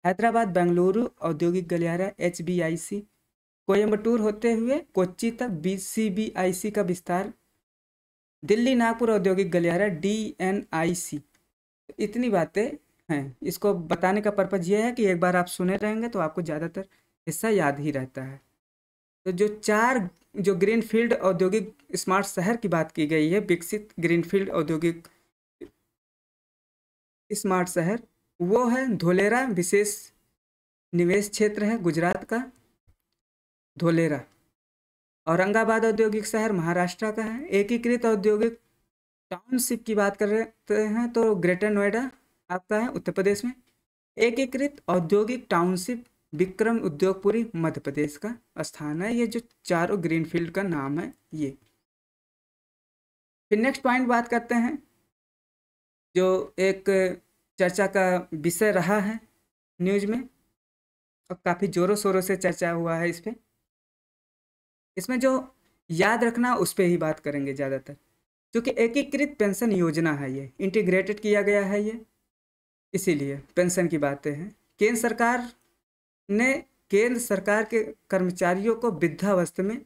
Hyderabad Bengaluru औद्योगिक गलियारा H B I C Coimbatore होते हुए कोच्चि तक बी सी बी आई सी का विस्तार दिल्ली नागपुर औद्योगिक गलियारा डी एन आई सी इतनी बातें हैं इसको बताने का पर्पज़ ये है कि एक बार आप सुने रहेंगे तो आपको ज़्यादातर हिस्सा याद ही रहता है तो जो चार जो ग्रीनफील्ड औद्योगिक स्मार्ट शहर की बात की गई है विकसित ग्रीनफील्ड औद्योगिक स्मार्ट शहर वो है धोलेरा विशेष निवेश क्षेत्र है गुजरात का धोलेरा औरंगाबाद औद्योगिक शहर महाराष्ट्र का है एकीकृत औद्योगिक टाउनशिप की बात कर रहे हैं तो ग्रेटर नोएडा आपका है उत्तर प्रदेश में एकीकृत औद्योगिक टाउनशिप विक्रम उद्योगपुरी मध्य प्रदेश का स्थान है ये जो चारों ग्रीनफील्ड का नाम है ये फिर नेक्स्ट पॉइंट बात करते हैं जो एक चर्चा का विषय रहा है न्यूज में और काफ़ी ज़ोरों शोरों से चर्चा हुआ है इस पर इसमें जो याद रखना उस पर ही बात करेंगे ज़्यादातर क्योंकि एकीकृत पेंशन योजना है ये इंटीग्रेटेड किया गया है ये इसीलिए पेंशन की बातें हैं केंद्र सरकार ने केंद्र सरकार के कर्मचारियों को वृद्धावस्था में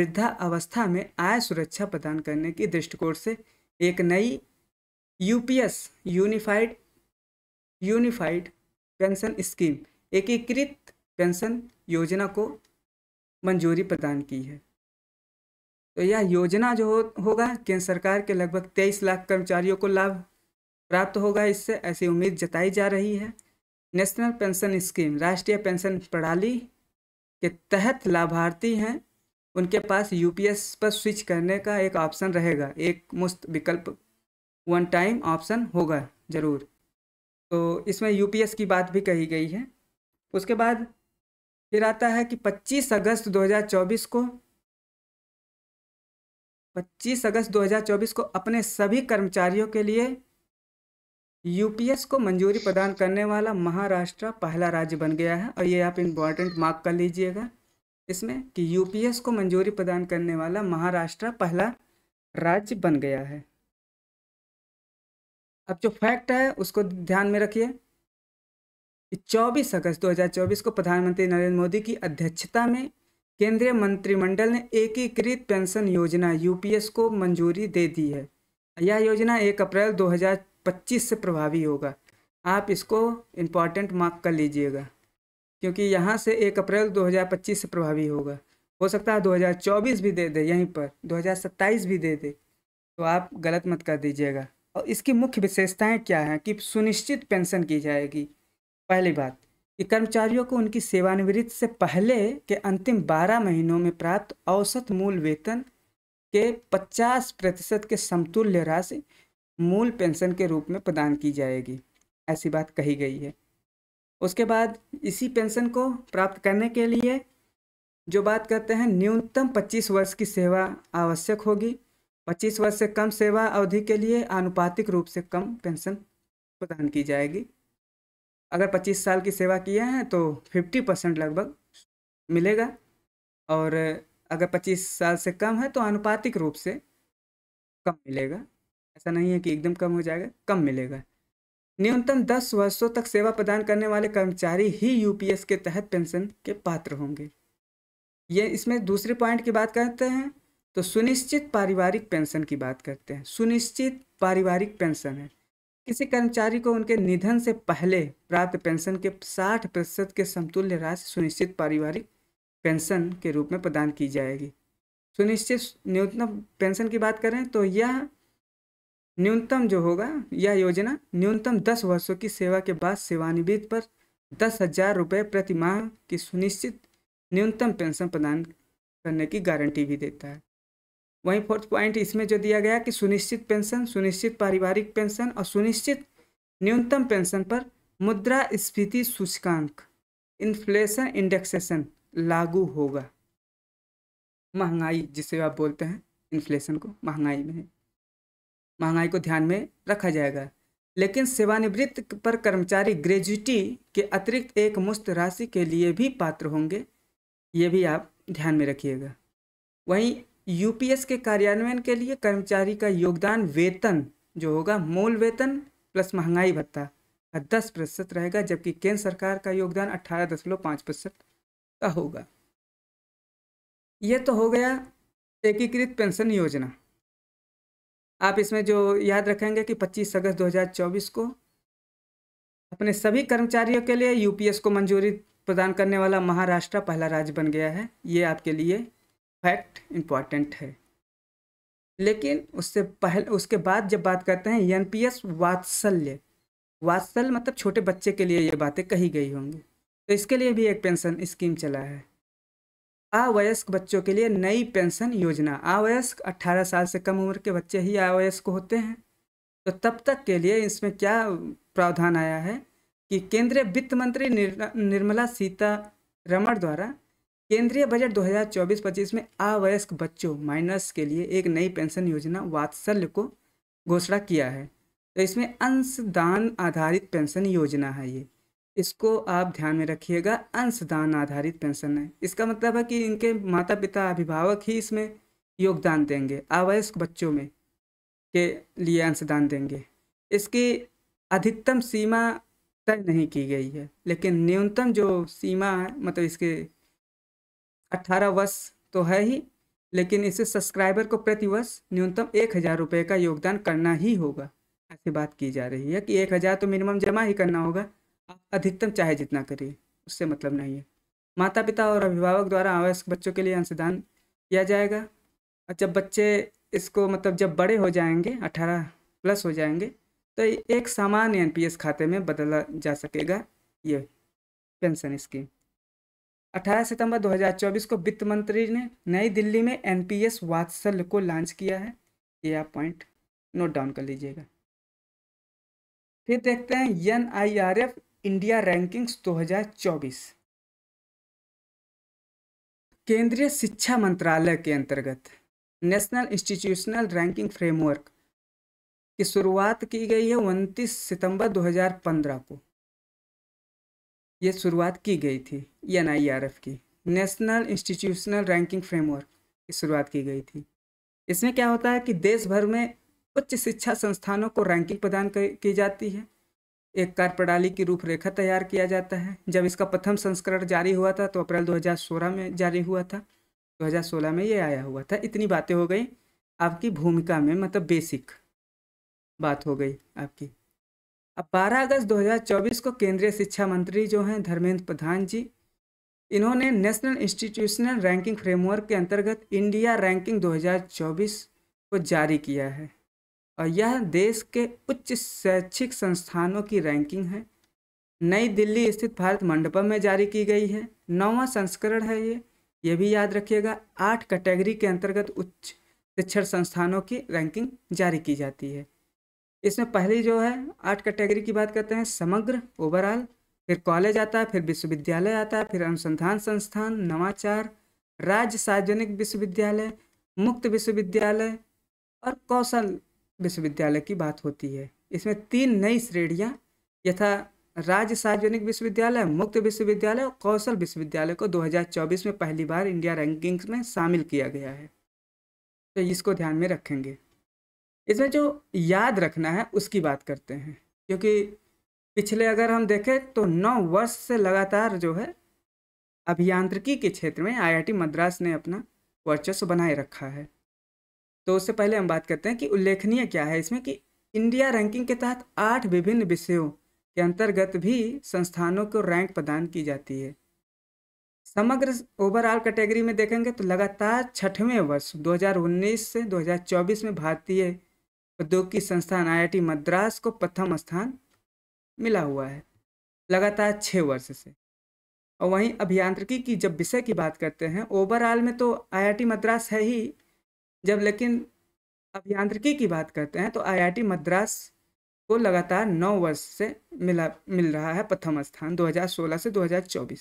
वृद्धा अवस्था में आय सुरक्षा प्रदान करने की दृष्टिकोण से एक नई UPS unified unified pension scheme एकीकृत पेंशन योजना को मंजूरी प्रदान की है तो यह योजना जो हो, होगा केंद्र सरकार के लगभग तेईस लाख कर्मचारियों को लाभ प्राप्त होगा इससे ऐसी उम्मीद जताई जा रही है नेशनल पेंशन स्कीम राष्ट्रीय पेंशन प्रणाली के तहत लाभार्थी हैं उनके पास यूपीएस पर स्विच करने का एक ऑप्शन रहेगा एक मुफ्त विकल्प वन टाइम ऑप्शन होगा ज़रूर तो इसमें यूपीएस की बात भी कही गई है उसके बाद फिर आता है कि 25 अगस्त 2024 को 25 अगस्त 2024 को अपने सभी कर्मचारियों के लिए यूपीएस को मंजूरी प्रदान करने वाला महाराष्ट्र पहला राज्य बन गया है और ये आप इम्पॉर्टेंट मार्क कर लीजिएगा इसमें कि यूपीएस को मंजूरी प्रदान करने वाला महाराष्ट्र पहला राज्य बन गया है अब जो फैक्ट है उसको ध्यान में रखिए 24 अगस्त 2024 को प्रधानमंत्री नरेंद्र मोदी की अध्यक्षता में केंद्रीय मंत्रिमंडल ने एकीकृत पेंशन योजना यूपीएस को मंजूरी दे दी है यह योजना 1 अप्रैल 2025 से प्रभावी होगा आप इसको इम्पॉर्टेंट मार्क कर लीजिएगा क्योंकि यहाँ से 1 अप्रैल 2025 से प्रभावी होगा हो सकता है 2024 भी दे दे यहीं पर 2027 भी दे दे तो आप गलत मत कर दीजिएगा और इसकी मुख्य विशेषताएं क्या हैं कि सुनिश्चित पेंशन की जाएगी पहली बात कि कर्मचारियों को उनकी सेवानिवृत्त से पहले के अंतिम 12 महीनों में प्राप्त औसत मूल वेतन के 50 प्रतिशत के समतुल्य राशि मूल पेंशन के रूप में प्रदान की जाएगी ऐसी बात कही गई है उसके बाद इसी पेंशन को प्राप्त करने के लिए जो बात करते हैं न्यूनतम 25 वर्ष की सेवा आवश्यक होगी पच्चीस वर्ष से कम सेवा अवधि के लिए आनुपातिक रूप से कम पेंशन प्रदान की जाएगी अगर 25 साल की सेवा किए हैं तो 50 परसेंट लगभग मिलेगा और अगर 25 साल से कम है तो आनुपातिक रूप से कम मिलेगा ऐसा नहीं है कि एकदम कम हो जाएगा कम मिलेगा न्यूनतम 10 वर्षों तक सेवा प्रदान करने वाले कर्मचारी ही यूपीएस के तहत पेंशन के पात्र होंगे ये इसमें दूसरे पॉइंट की बात करते हैं तो सुनिश्चित पारिवारिक पेंशन की बात करते हैं सुनिश्चित पारिवारिक पेंशन है किसी कर्मचारी को उनके निधन से पहले प्राप्त पेंशन के 60 प्रतिशत के समतुल्य राशि सुनिश्चित पारिवारिक पेंशन के रूप में प्रदान की जाएगी सुनिश्चित न्यूनतम पेंशन की बात करें तो यह न्यूनतम जो होगा यह योजना न्यूनतम दस वर्षों की सेवा के बाद सेवानिवृत्त पर दस हजार रुपये प्रति माह की सुनिश्चित न्यूनतम पेंशन प्रदान करने की गारंटी भी देता है वहीं फोर्थ पॉइंट इसमें जो दिया गया कि सुनिश्चित पेंशन सुनिश्चित पारिवारिक पेंशन और सुनिश्चित न्यूनतम पेंशन पर मुद्रा स्फीति सूचकांक इन्फ्लेशन इंडेक्सेशन लागू होगा महंगाई जिसे आप बोलते हैं इन्फ्लेशन को महंगाई में महंगाई को ध्यान में रखा जाएगा लेकिन सेवानिवृत्त पर कर्मचारी ग्रेजुटी के अतिरिक्त एक मुश्त राशि के लिए भी पात्र होंगे ये भी आप ध्यान में रखिएगा वहीं यूपीएस के कार्यान्वयन के लिए कर्मचारी का योगदान वेतन जो होगा मूल वेतन प्लस महंगाई भत्ता दस प्रतिशत रहेगा जबकि केंद्र सरकार का योगदान अठारह दशमलव पाँच प्रतिशत का होगा यह तो हो गया एकीकृत पेंशन योजना आप इसमें जो याद रखेंगे कि 25 अगस्त 2024 को अपने सभी कर्मचारियों के लिए यूपीएस को मंजूरी प्रदान करने वाला महाराष्ट्र पहला राज्य बन गया है ये आपके लिए फैक्ट इम्पॉर्टेंट है लेकिन उससे पहले उसके बाद जब बात करते हैं एन पी एस वात्सल्य वात्सल्य मतलब छोटे बच्चे के लिए ये बातें कही गई होंगी तो इसके लिए भी एक पेंशन स्कीम चला है आवयस्क बच्चों के लिए नई पेंशन योजना आवयस्क 18 साल से कम उम्र के बच्चे ही आवयस्क होते हैं तो तब तक के लिए इसमें क्या प्रावधान आया है कि केंद्रीय वित्त मंत्री निर्मला सीतारमण द्वारा केंद्रीय बजट 2024-25 में अवयस्क बच्चों माइनस के लिए एक नई पेंशन योजना वात्सल्य को घोषणा किया है तो इसमें अंशदान आधारित पेंशन योजना है ये इसको आप ध्यान में रखिएगा अंशदान आधारित पेंशन है इसका मतलब है कि इनके माता पिता अभिभावक ही इसमें योगदान देंगे अवयस्क बच्चों में के लिए अंशदान देंगे इसकी अधिकतम सीमा तय नहीं की गई है लेकिन न्यूनतम जो सीमा है मतलब इसके अट्ठारह वर्ष तो है ही लेकिन इसे सब्सक्राइबर को प्रति वर्ष न्यूनतम एक हज़ार रुपये का योगदान करना ही होगा ऐसी बात की जा रही है कि एक हज़ार तो मिनिमम जमा ही करना होगा आप अधिकतम चाहे जितना करिए उससे मतलब नहीं है माता पिता और अभिभावक द्वारा आवश्यक बच्चों के लिए अंशदान किया जाएगा और जब बच्चे इसको मतलब जब बड़े हो जाएंगे अठारह प्लस हो जाएंगे तो एक सामान्य एन खाते में बदला जा सकेगा ये पेंशन स्कीम 18 सितंबर 2024 को वित्त मंत्री ने नई दिल्ली में एनपीएस वात्सल्य को लॉन्च किया है ये आप पॉइंट नोट डाउन कर लीजिएगा फिर देखते हैं N I R F India rankings 2024 केंद्रीय शिक्षा मंत्रालय के अंतर्गत नेशनल इंस्टीट्यूशनल रैंकिंग फ्रेमवर्क की शुरुआत की गई है उनतीस सितंबर 2015 को ये शुरुआत की गई थी एन आई आर एफ की नेशनल इंस्टीट्यूशनल रैंकिंग फ्रेमवर्क की शुरुआत की गई थी इसमें क्या होता है कि देश भर में उच्च शिक्षा संस्थानों को रैंकिंग प्रदान की जाती है एक कार्य प्रणाली की रूपरेखा तैयार किया जाता है जब इसका प्रथम संस्करण जारी हुआ था तो अप्रैल 2016 में जारी हुआ था 2016 में ये आया हुआ था इतनी बातें हो गई आपकी भूमिका में मतलब बेसिक बात हो गई आपकी अब 12 अगस्त 2024 को केंद्रीय शिक्षा मंत्री जो हैं धर्मेंद्र प्रधान जी इन्होंने नेशनल इंस्टीट्यूशनल रैंकिंग फ्रेमवर्क के अंतर्गत इंडिया रैंकिंग 2024 को जारी किया है और यह देश के उच्च शैक्षिक संस्थानों की रैंकिंग है नई दिल्ली स्थित भारत मंडपम में जारी की गई है नौवा संस्करण है ये ये भी याद रखिएगा आठ कैटेगरी के अंतर्गत उच्च शिक्षण संस्थानों की रैंकिंग जारी की जाती है इसमें पहली जो है आर्ट कैटेगरी की बात करते हैं समग्र ओवरऑल फिर कॉलेज आता है फिर विश्वविद्यालय आता है फिर अनुसंधान संस्थान नवाचार राज्य सार्वजनिक विश्वविद्यालय मुक्त विश्वविद्यालय और कौशल विश्वविद्यालय की बात होती है इसमें तीन नई श्रेणियाँ यथा राज्य सार्वजनिक विश्वविद्यालय मुक्त विश्वविद्यालय और कौशल विश्वविद्यालय को 2024 में पहली बार इंडिया रैंकिंग्स में शामिल किया गया है तो इसको ध्यान में रखेंगे इसमें जो याद रखना है उसकी बात करते हैं क्योंकि पिछले अगर हम देखें तो नौ वर्ष से लगातार जो है अभियांत्रिकी के क्षेत्र में आईआईटी मद्रास ने अपना वर्चस्व बनाए रखा है तो उससे पहले हम बात करते हैं कि उल्लेखनीय क्या है इसमें कि इंडिया रैंकिंग के तहत आठ विभिन्न विषयों के अंतर्गत भी संस्थानों को रैंक प्रदान की जाती है समग्र ओवरऑल कैटेगरी में देखेंगे तो लगातार छठवें वर्ष 2019 से 2024 में भारतीय प्रौद्योगिकी संस्थान आईआईटी मद्रास को प्रथम स्थान मिला हुआ है लगातार छः वर्ष से और वहीं अभियांत्रिकी की जब विषय की बात करते हैं ओवरऑल में तो आईआईटी मद्रास है ही जब लेकिन अभियांत्रिकी की बात करते हैं तो आईआईटी मद्रास को लगातार नौ वर्ष से मिला मिल रहा है प्रथम स्थान 2016 से 2024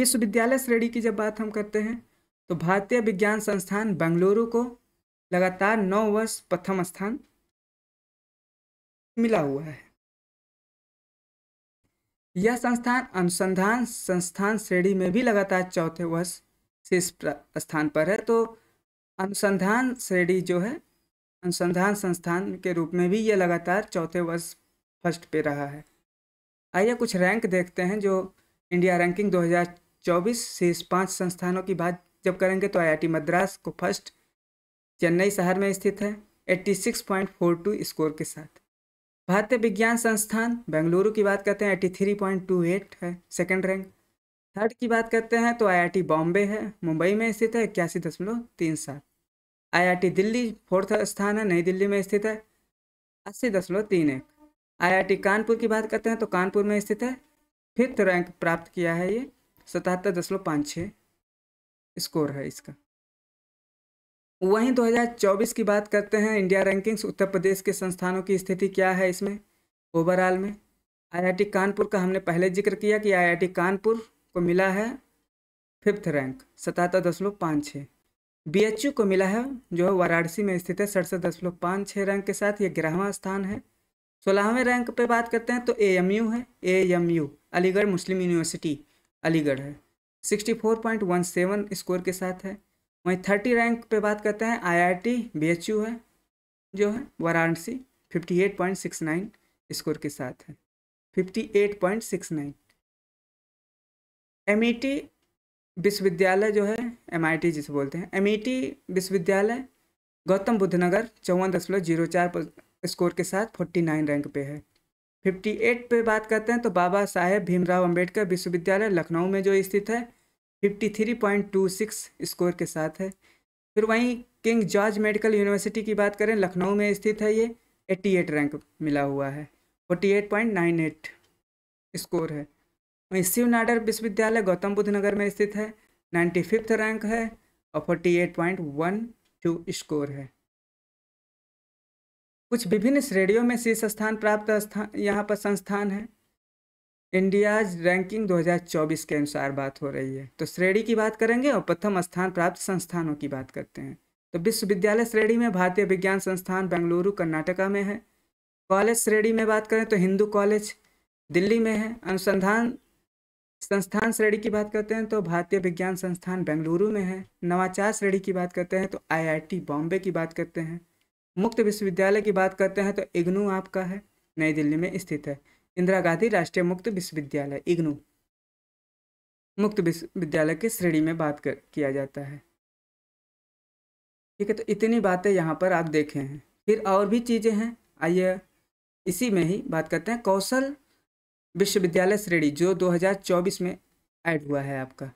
विश्वविद्यालय श्रेणी की जब बात हम करते हैं तो भारतीय विज्ञान संस्थान बेंगलुरु को लगातार नौ वर्ष प्रथम स्थान मिला हुआ है यह संस्थान अनुसंधान संस्थान श्रेणी में भी लगातार चौथे वर्ष शीर्ष स्थान पर है तो अनुसंधान श्रेणी जो है अनुसंधान संस्थान के रूप में भी यह लगातार चौथे वर्ष फर्स्ट पे रहा है आइए कुछ रैंक देखते हैं जो इंडिया रैंकिंग 2024 चौबीस शीर्ष पांच संस्थानों की बात जब करेंगे तो आईआईटी मद्रास को फर्स्ट चेन्नई शहर में स्थित है 86.42 स्कोर के साथ भारतीय विज्ञान संस्थान बेंगलुरु की बात करते हैं 83.28 है सेकंड रैंक थर्ड की बात करते हैं तो आईआईटी बॉम्बे है मुंबई में स्थित है इक्यासी दशमलव तीन सात आई दिल्ली फोर्थ स्थान है नई दिल्ली में स्थित है अस्सी दशमलव तीन एक आई कानपुर की बात करते हैं तो कानपुर में स्थित है फिफ्थ रैंक प्राप्त किया है ये सतहत्तर दशमलव पाँच छः स्कोर है इसका वहीं 2024 की बात करते हैं इंडिया रैंकिंग्स उत्तर प्रदेश के संस्थानों की स्थिति क्या है इसमें ओवरऑल में आईआईटी कानपुर का हमने पहले जिक्र किया कि आईआईटी कानपुर को मिला है फिफ्थ रैंक सतहत्तर दशमलव पाँच छः बी को मिला है जो है वाराणसी में स्थित है सड़सठ दशमलव पाँच छः रैंक के साथ ये ग्यारहवा स्थान है सोलहवें रैंक पर बात करते हैं तो ए है ए अलीगढ़ मुस्लिम यूनिवर्सिटी अलीगढ़ है sixty four point one seven score के साथ है वहीं थर्टी रैंक पे बात करते हैं आईआईटी बीएचयू है जो है वाराणसी 58.69 स्कोर के साथ है 58.69 एमईटी e विश्वविद्यालय जो है एमआईटी जिसे बोलते हैं एमईटी e विश्वविद्यालय गौतम बुद्ध नगर चौवन दशमलव जीरो चार स्कोर के साथ फोर्टी नाइन रैंक पे है फिफ्टी एट पे बात करते हैं तो बाबा साहेब भीमराव अंबेडकर विश्वविद्यालय लखनऊ में जो स्थित है 53.26 स्कोर के साथ है फिर वहीं किंग जॉर्ज मेडिकल यूनिवर्सिटी की बात करें लखनऊ में स्थित है ये 88 रैंक मिला हुआ है 48.98 स्कोर है वहीं शिव नाडर विश्वविद्यालय गौतम बुद्ध नगर में स्थित है नाइन्टी फिफ्थ रैंक है और फोर्टी स्कोर है कुछ विभिन्न श्रेणियों में शीर्ष स्थान प्राप्त स्थान यहाँ पर संस्थान है इंडियाज रैंकिंग 2024 के अनुसार बात हो रही है तो श्रेणी की बात करेंगे और प्रथम स्थान प्राप्त संस्थानों की बात करते हैं तो विश्वविद्यालय श्रेणी में भारतीय विज्ञान संस्थान बेंगलुरु कर्नाटका में है कॉलेज श्रेणी में बात करें तो हिंदू कॉलेज दिल्ली में है अनुसंधान संस्थान श्रेणी की बात करते हैं तो भारतीय विज्ञान संस्थान बेंगलुरु में है नवाचार श्रेणी की बात करते हैं तो आईआईटी बॉम्बे की बात करते हैं मुक्त विश्वविद्यालय की बात करते हैं तो इग्नू आपका है नई दिल्ली में स्थित है इंदिरा गांधी राष्ट्रीय मुक्त विश्वविद्यालय इग्नू मुक्त विश्वविद्यालय की श्रेणी में बात कर किया जाता है ठीक है तो इतनी बातें यहाँ पर आप देखे हैं फिर और भी चीज़ें हैं आइए इसी में ही बात करते हैं कौशल विश्वविद्यालय श्रेणी जो 2024 में ऐड हुआ है आपका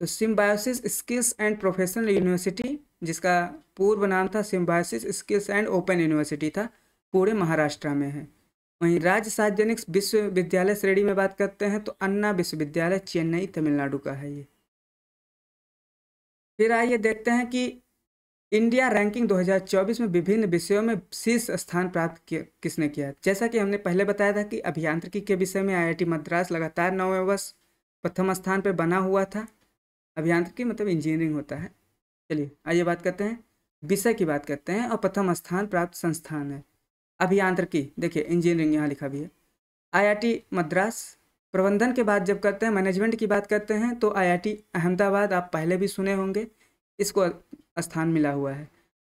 तो Symbiosis skills and professional university जिसका पूर्व नाम था Symbiosis skills and open university था पूरे महाराष्ट्र में है वहीं राज्य सार्वजनिक विश्वविद्यालय श्रेणी में बात करते हैं तो अन्ना विश्वविद्यालय चेन्नई तमिलनाडु का है ये फिर आइए देखते हैं कि इंडिया रैंकिंग 2024 में विभिन्न विषयों में शीर्ष स्थान प्राप्त किया किसने किया जैसा कि हमने पहले बताया था कि अभियांत्रिकी के विषय में आईआईटी मद्रास लगातार नौवें वर्ष प्रथम स्थान पर बना हुआ था अभियांत्रिकी मतलब इंजीनियरिंग होता है चलिए आइए बात करते हैं विषय की बात करते हैं और प्रथम स्थान प्राप्त संस्थान है अभियांत्रिकी देखिए इंजीनियरिंग यहाँ लिखा भी है आईआईटी मद्रास प्रबंधन के बाद जब करते हैं मैनेजमेंट की बात करते हैं तो आईआईटी अहमदाबाद आप पहले भी सुने होंगे इसको स्थान मिला हुआ है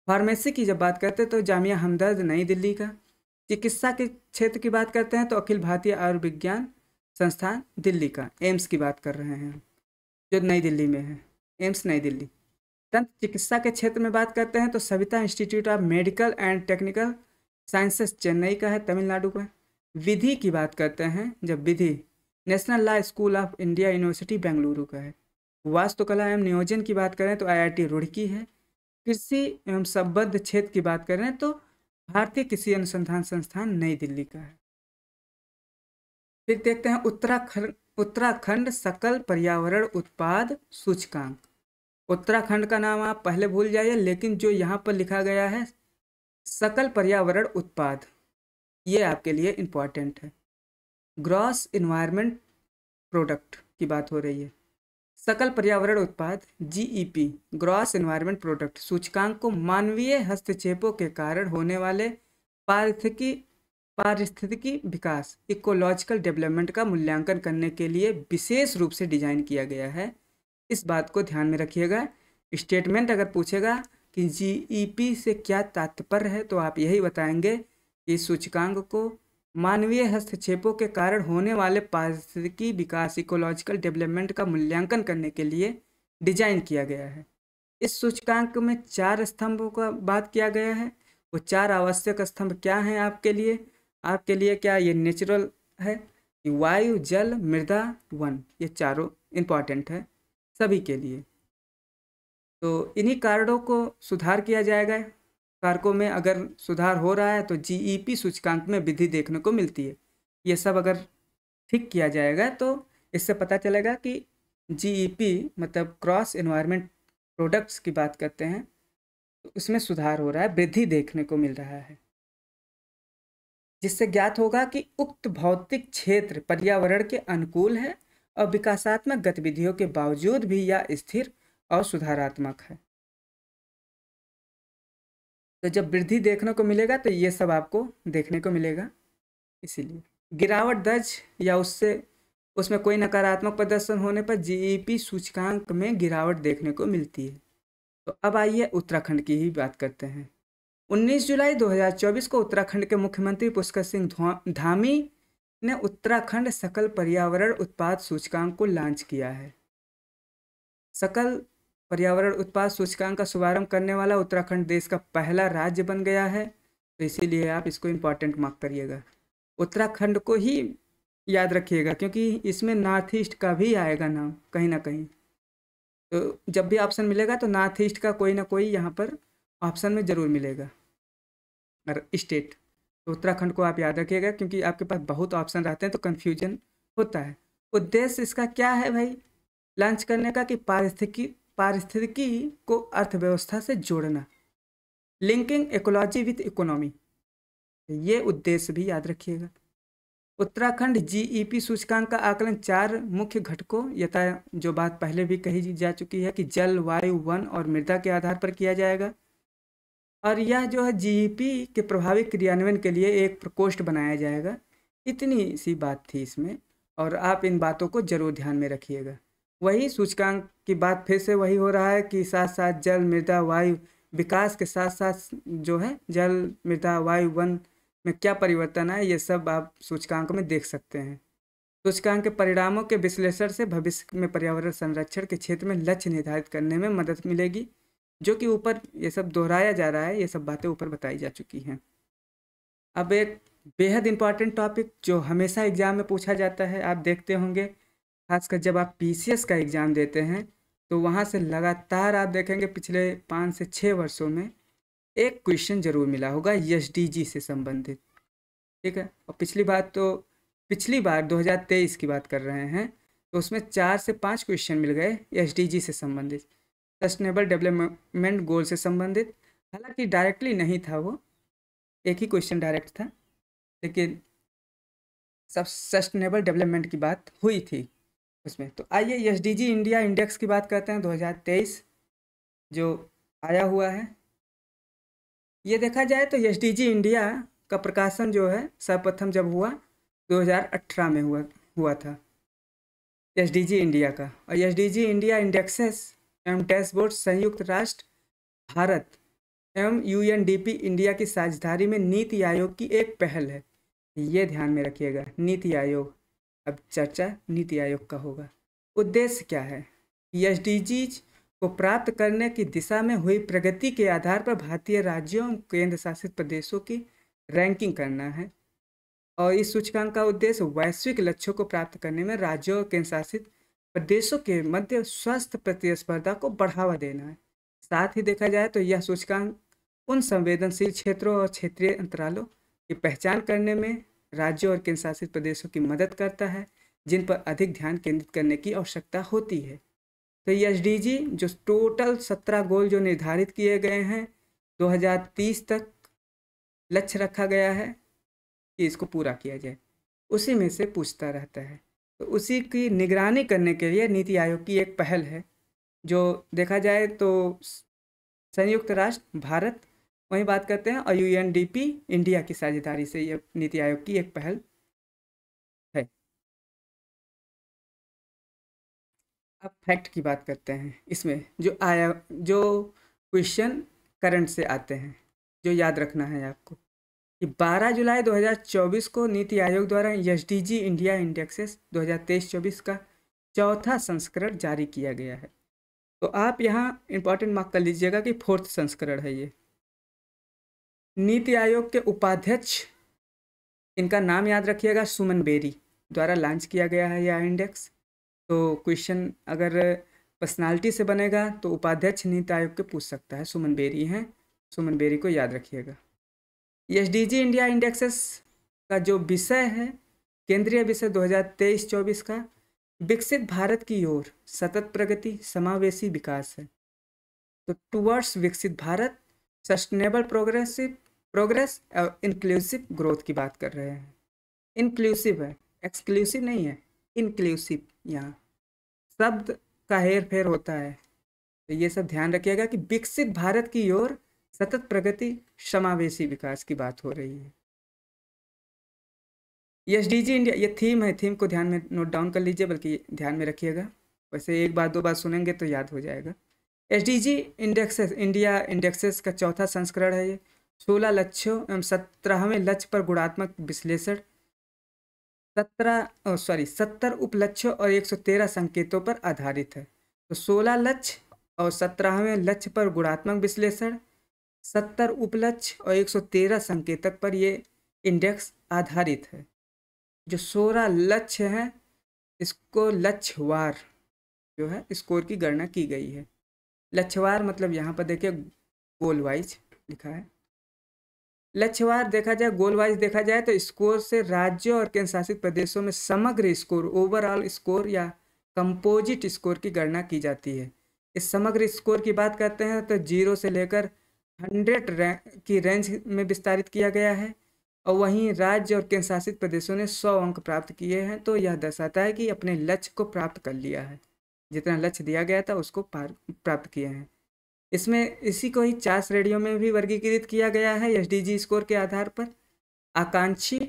फार्मेसी की जब बात करते हैं तो जामिया हमदर्द नई दिल्ली का चिकित्सा के क्षेत्र की बात करते हैं तो अखिल भारतीय आयुर्विज्ञान संस्थान दिल्ली का एम्स की बात कर रहे हैं जो नई दिल्ली में है एम्स नई दिल्ली दंत चिकित्सा के क्षेत्र में बात करते हैं तो Savita institute of medical and technical sciences Chennai का है तमिलनाडु का विधि की बात करते हैं जब विधि national law school of India university Bengaluru का है वास्तुकला एवं नियोजन की बात करें तो आईआईटी रुड़की है कृषि एवं संबद्ध क्षेत्र की बात करें तो भारतीय कृषि अनुसंधान संस्थान नई दिल्ली का है फिर देखते हैं उत्तराखंड उत्तराखंड सकल पर्यावरण उत्पाद सूचकांक उत्तराखंड का नाम आप पहले भूल जाइए लेकिन जो यहाँ पर लिखा गया है सकल पर्यावरण उत्पाद ये आपके लिए इम्पॉर्टेंट है ग्रॉस इन्वायरमेंट प्रोडक्ट की बात हो रही है सकल पर्यावरण उत्पाद पी ग्रॉस इन्वायरमेंट प्रोडक्ट सूचकांक को मानवीय हस्तक्षेपों के कारण होने वाले पारिस्थितिकी पारिस्थितिकी विकास इकोलॉजिकल डेवलपमेंट का मूल्यांकन करने के लिए विशेष रूप से डिजाइन किया गया है इस बात को ध्यान में रखिएगा स्टेटमेंट अगर पूछेगा कि जी e से क्या तात्पर्य है तो आप यही बताएंगे कि सूचकांक को मानवीय हस्तक्षेपों के कारण होने वाले पारिस्थितिकी विकास इकोलॉजिकल डेवलपमेंट का मूल्यांकन करने के लिए डिजाइन किया गया है इस सूचकांक में चार स्तंभों का बात किया गया है वो चार आवश्यक स्तंभ क्या हैं आपके लिए आपके लिए क्या ये नेचुरल है वायु जल मृदा वन ये चारों इम्पॉर्टेंट है सभी के लिए तो इन्हीं कार्डों को सुधार किया जाएगा कारकों में अगर सुधार हो रहा है तो जीईपी e सूचकांक में वृद्धि देखने को मिलती है ये सब अगर ठीक किया जाएगा तो इससे पता चलेगा कि जीईपी e मतलब क्रॉस इन्वायरमेंट प्रोडक्ट्स की बात करते हैं तो उसमें सुधार हो रहा है वृद्धि देखने को मिल रहा है जिससे ज्ञात होगा कि उक्त भौतिक क्षेत्र पर्यावरण के अनुकूल है और विकासात्मक गतिविधियों के बावजूद भी यह स्थिर और सुधारात्मक है तो जब वृद्धि देखने को मिलेगा तो ये सब आपको देखने को मिलेगा इसीलिए गिरावट दर्ज या उससे उसमें कोई नकारात्मक प्रदर्शन होने पर जीईपी सूचकांक में गिरावट देखने को मिलती है तो अब आइए उत्तराखंड की ही बात करते हैं 19 जुलाई 2024 को उत्तराखंड के मुख्यमंत्री पुष्कर सिंह धामी ने उत्तराखंड सकल पर्यावरण उत्पाद सूचकांक को लॉन्च किया है सकल पर्यावरण उत्पाद सूचकांक का शुभारंभ करने वाला उत्तराखंड देश का पहला राज्य बन गया है तो इसीलिए आप इसको इम्पोर्टेंट मार्क करिएगा उत्तराखंड को ही याद रखिएगा क्योंकि इसमें नॉर्थ ईस्ट का भी आएगा नाम कहीं ना कहीं तो जब भी ऑप्शन मिलेगा तो नॉर्थ ईस्ट का कोई ना कोई यहाँ पर ऑप्शन में ज़रूर मिलेगा और स्टेट तो उत्तराखंड को आप याद रखिएगा क्योंकि आपके पास बहुत ऑप्शन रहते हैं तो कन्फ्यूजन होता है उद्देश्य इसका क्या है भाई लॉन्च करने का कि पारिस्थितिकी पारिस्थितिकी को अर्थव्यवस्था से जोड़ना लिंकिंग इकोलॉजी विथ इकोनॉमी ये उद्देश्य भी याद रखिएगा उत्तराखंड जीईपी e सूचकांक का आकलन चार मुख्य घटकों यथा जो बात पहले भी कही जा चुकी है कि जल वायु वन और मृदा के आधार पर किया जाएगा और यह जो है जीईपी e के प्रभावी क्रियान्वयन के लिए एक प्रकोष्ठ बनाया जाएगा इतनी सी बात थी इसमें और आप इन बातों को जरूर ध्यान में रखिएगा वही सूचकांक की बात फिर से वही हो रहा है कि साथ साथ जल मृदा वायु विकास के साथ साथ जो है जल मृदा वायु वन में क्या परिवर्तन आए ये सब आप सूचकांक में देख सकते हैं सूचकांक के परिणामों के विश्लेषण से भविष्य में पर्यावरण संरक्षण के क्षेत्र में लक्ष्य निर्धारित करने में मदद मिलेगी जो कि ऊपर ये सब दोहराया जा रहा है ये सब बातें ऊपर बताई जा चुकी हैं अब एक बेहद इंपॉर्टेंट टॉपिक जो हमेशा एग्जाम में पूछा जाता है आप देखते होंगे खासकर जब आप पी का एग्ज़ाम देते हैं तो वहाँ से लगातार आप देखेंगे पिछले पाँच से छः वर्षों में एक क्वेश्चन जरूर मिला होगा एस से संबंधित ठीक है और पिछली बात तो पिछली बार 2023 की बात कर रहे हैं तो उसमें चार से पाँच क्वेश्चन मिल गए एस से संबंधित सस्टेनेबल डेवलपमेंट गोल से संबंधित हालांकि डायरेक्टली नहीं था वो एक ही क्वेश्चन डायरेक्ट था लेकिन सब सस्टेनेबल डेवलपमेंट की बात हुई थी उसमें तो आइए एस इंडिया इंडेक्स की बात करते हैं 2023 जो आया हुआ है ये देखा जाए तो एस इंडिया का प्रकाशन जो है सर्वप्रथम जब हुआ 2018 में हुआ हुआ था एस इंडिया का और एस इंडिया इंडेक्सेस एवं डैशबोर्ड संयुक्त राष्ट्र भारत एवं पी इंडिया की साझेदारी में नीति आयोग की एक पहल है ये ध्यान में रखिएगा नीति आयोग अब चर्चा नीति आयोग का होगा उद्देश्य क्या है एस को प्राप्त करने की दिशा में हुई प्रगति के आधार पर भारतीय राज्यों केंद्र शासित प्रदेशों की रैंकिंग करना है और इस सूचकांक का उद्देश्य वैश्विक लक्ष्यों को प्राप्त करने में राज्यों और केंद्र शासित प्रदेशों के मध्य स्वस्थ प्रतिस्पर्धा को बढ़ावा देना है साथ ही देखा जाए तो यह सूचकांक उन संवेदनशील क्षेत्रों और क्षेत्रीय अंतरालों की पहचान करने में राज्यों और केंद्र शासित प्रदेशों की मदद करता है जिन पर अधिक ध्यान केंद्रित करने की आवश्यकता होती है तो ये जो टोटल सत्रह गोल जो निर्धारित किए गए हैं 2030 तक लक्ष्य रखा गया है कि इसको पूरा किया जाए उसी में से पूछता रहता है तो उसी की निगरानी करने के लिए नीति आयोग की एक पहल है जो देखा जाए तो संयुक्त राष्ट्र भारत वहीं बात करते हैं यूएनडीपी इंडिया की साझेदारी से ये नीति आयोग की एक पहल है अब फैक्ट की बात करते हैं इसमें जो आया जो क्वेश्चन करंट से आते हैं जो याद रखना है आपको कि 12 जुलाई 2024 को नीति आयोग द्वारा एच इंडिया इंडेक्सेस 2023-24 का चौथा संस्करण जारी किया गया है तो आप यहाँ इम्पोर्टेंट मार्क कर लीजिएगा कि फोर्थ संस्करण है ये नीति आयोग के उपाध्यक्ष इनका नाम याद रखिएगा सुमन बेरी द्वारा लॉन्च किया गया है यह इंडेक्स तो क्वेश्चन अगर पर्सनालिटी से बनेगा तो उपाध्यक्ष नीति आयोग के पूछ सकता है सुमन बेरी हैं सुमन बेरी को याद रखिएगा एस इंडिया इंडेक्सेस का जो विषय है केंद्रीय विषय 2023-24 का विकसित भारत की ओर सतत प्रगति समावेशी विकास है तो टूवर्ड्स विकसित भारत सस्टेनेबल प्रोग्रेसिव प्रोग्रेस और इंक्लूसिव ग्रोथ की बात कर रहे हैं इंक्लूसिव है एक्सक्लूसिव नहीं है इंक्लूसिव यहाँ शब्द का हेर फेर होता है तो ये सब ध्यान रखिएगा कि विकसित भारत की ओर सतत प्रगति समावेशी विकास की बात हो रही है एस डी जी इंडिया ये थीम है थीम को ध्यान में नोट डाउन कर लीजिए बल्कि ध्यान में रखिएगा वैसे एक बार दो बार सुनेंगे तो याद हो जाएगा S D G indexes India indexes का चौथा संस्करण है ये सोलह लक्ष्यों एवं सत्रहवें लक्ष्य पर गुणात्मक विश्लेषण सत्रह सॉरी सत्तर उपलक्ष्यों और एक सौ तेरह संकेतों पर आधारित है तो सोलह लक्ष्य और सत्रहवें लक्ष्य पर गुणात्मक विश्लेषण सत्तर उपलक्ष्य और एक सौ तेरह संकेतक पर ये इंडेक्स आधारित है जो सोलह लक्ष्य है इसको लक्ष्यवार जो है स्कोर की गणना की गई है लक्ष्यवार मतलब यहाँ पर देखिए गोल वाइज लिखा है लक्ष्यवार देखा जाए गोल वाइज देखा जाए तो स्कोर से राज्य और केंद्र शासित प्रदेशों में समग्र स्कोर ओवरऑल स्कोर या कंपोजिट स्कोर की गणना की जाती है इस समग्र स्कोर की बात करते हैं तो जीरो से लेकर हंड्रेड की रेंज में विस्तारित किया गया है और वहीं राज्य और केंद्र शासित प्रदेशों ने सौ अंक प्राप्त किए हैं तो यह दर्शाता है कि अपने लक्ष्य को प्राप्त कर लिया है जितना लक्ष्य दिया गया था उसको प्राप्त किए हैं इसमें इसी को ही चार श्रेणियों में भी वर्गीकृत किया गया है एस स्कोर के आधार पर आकांक्षी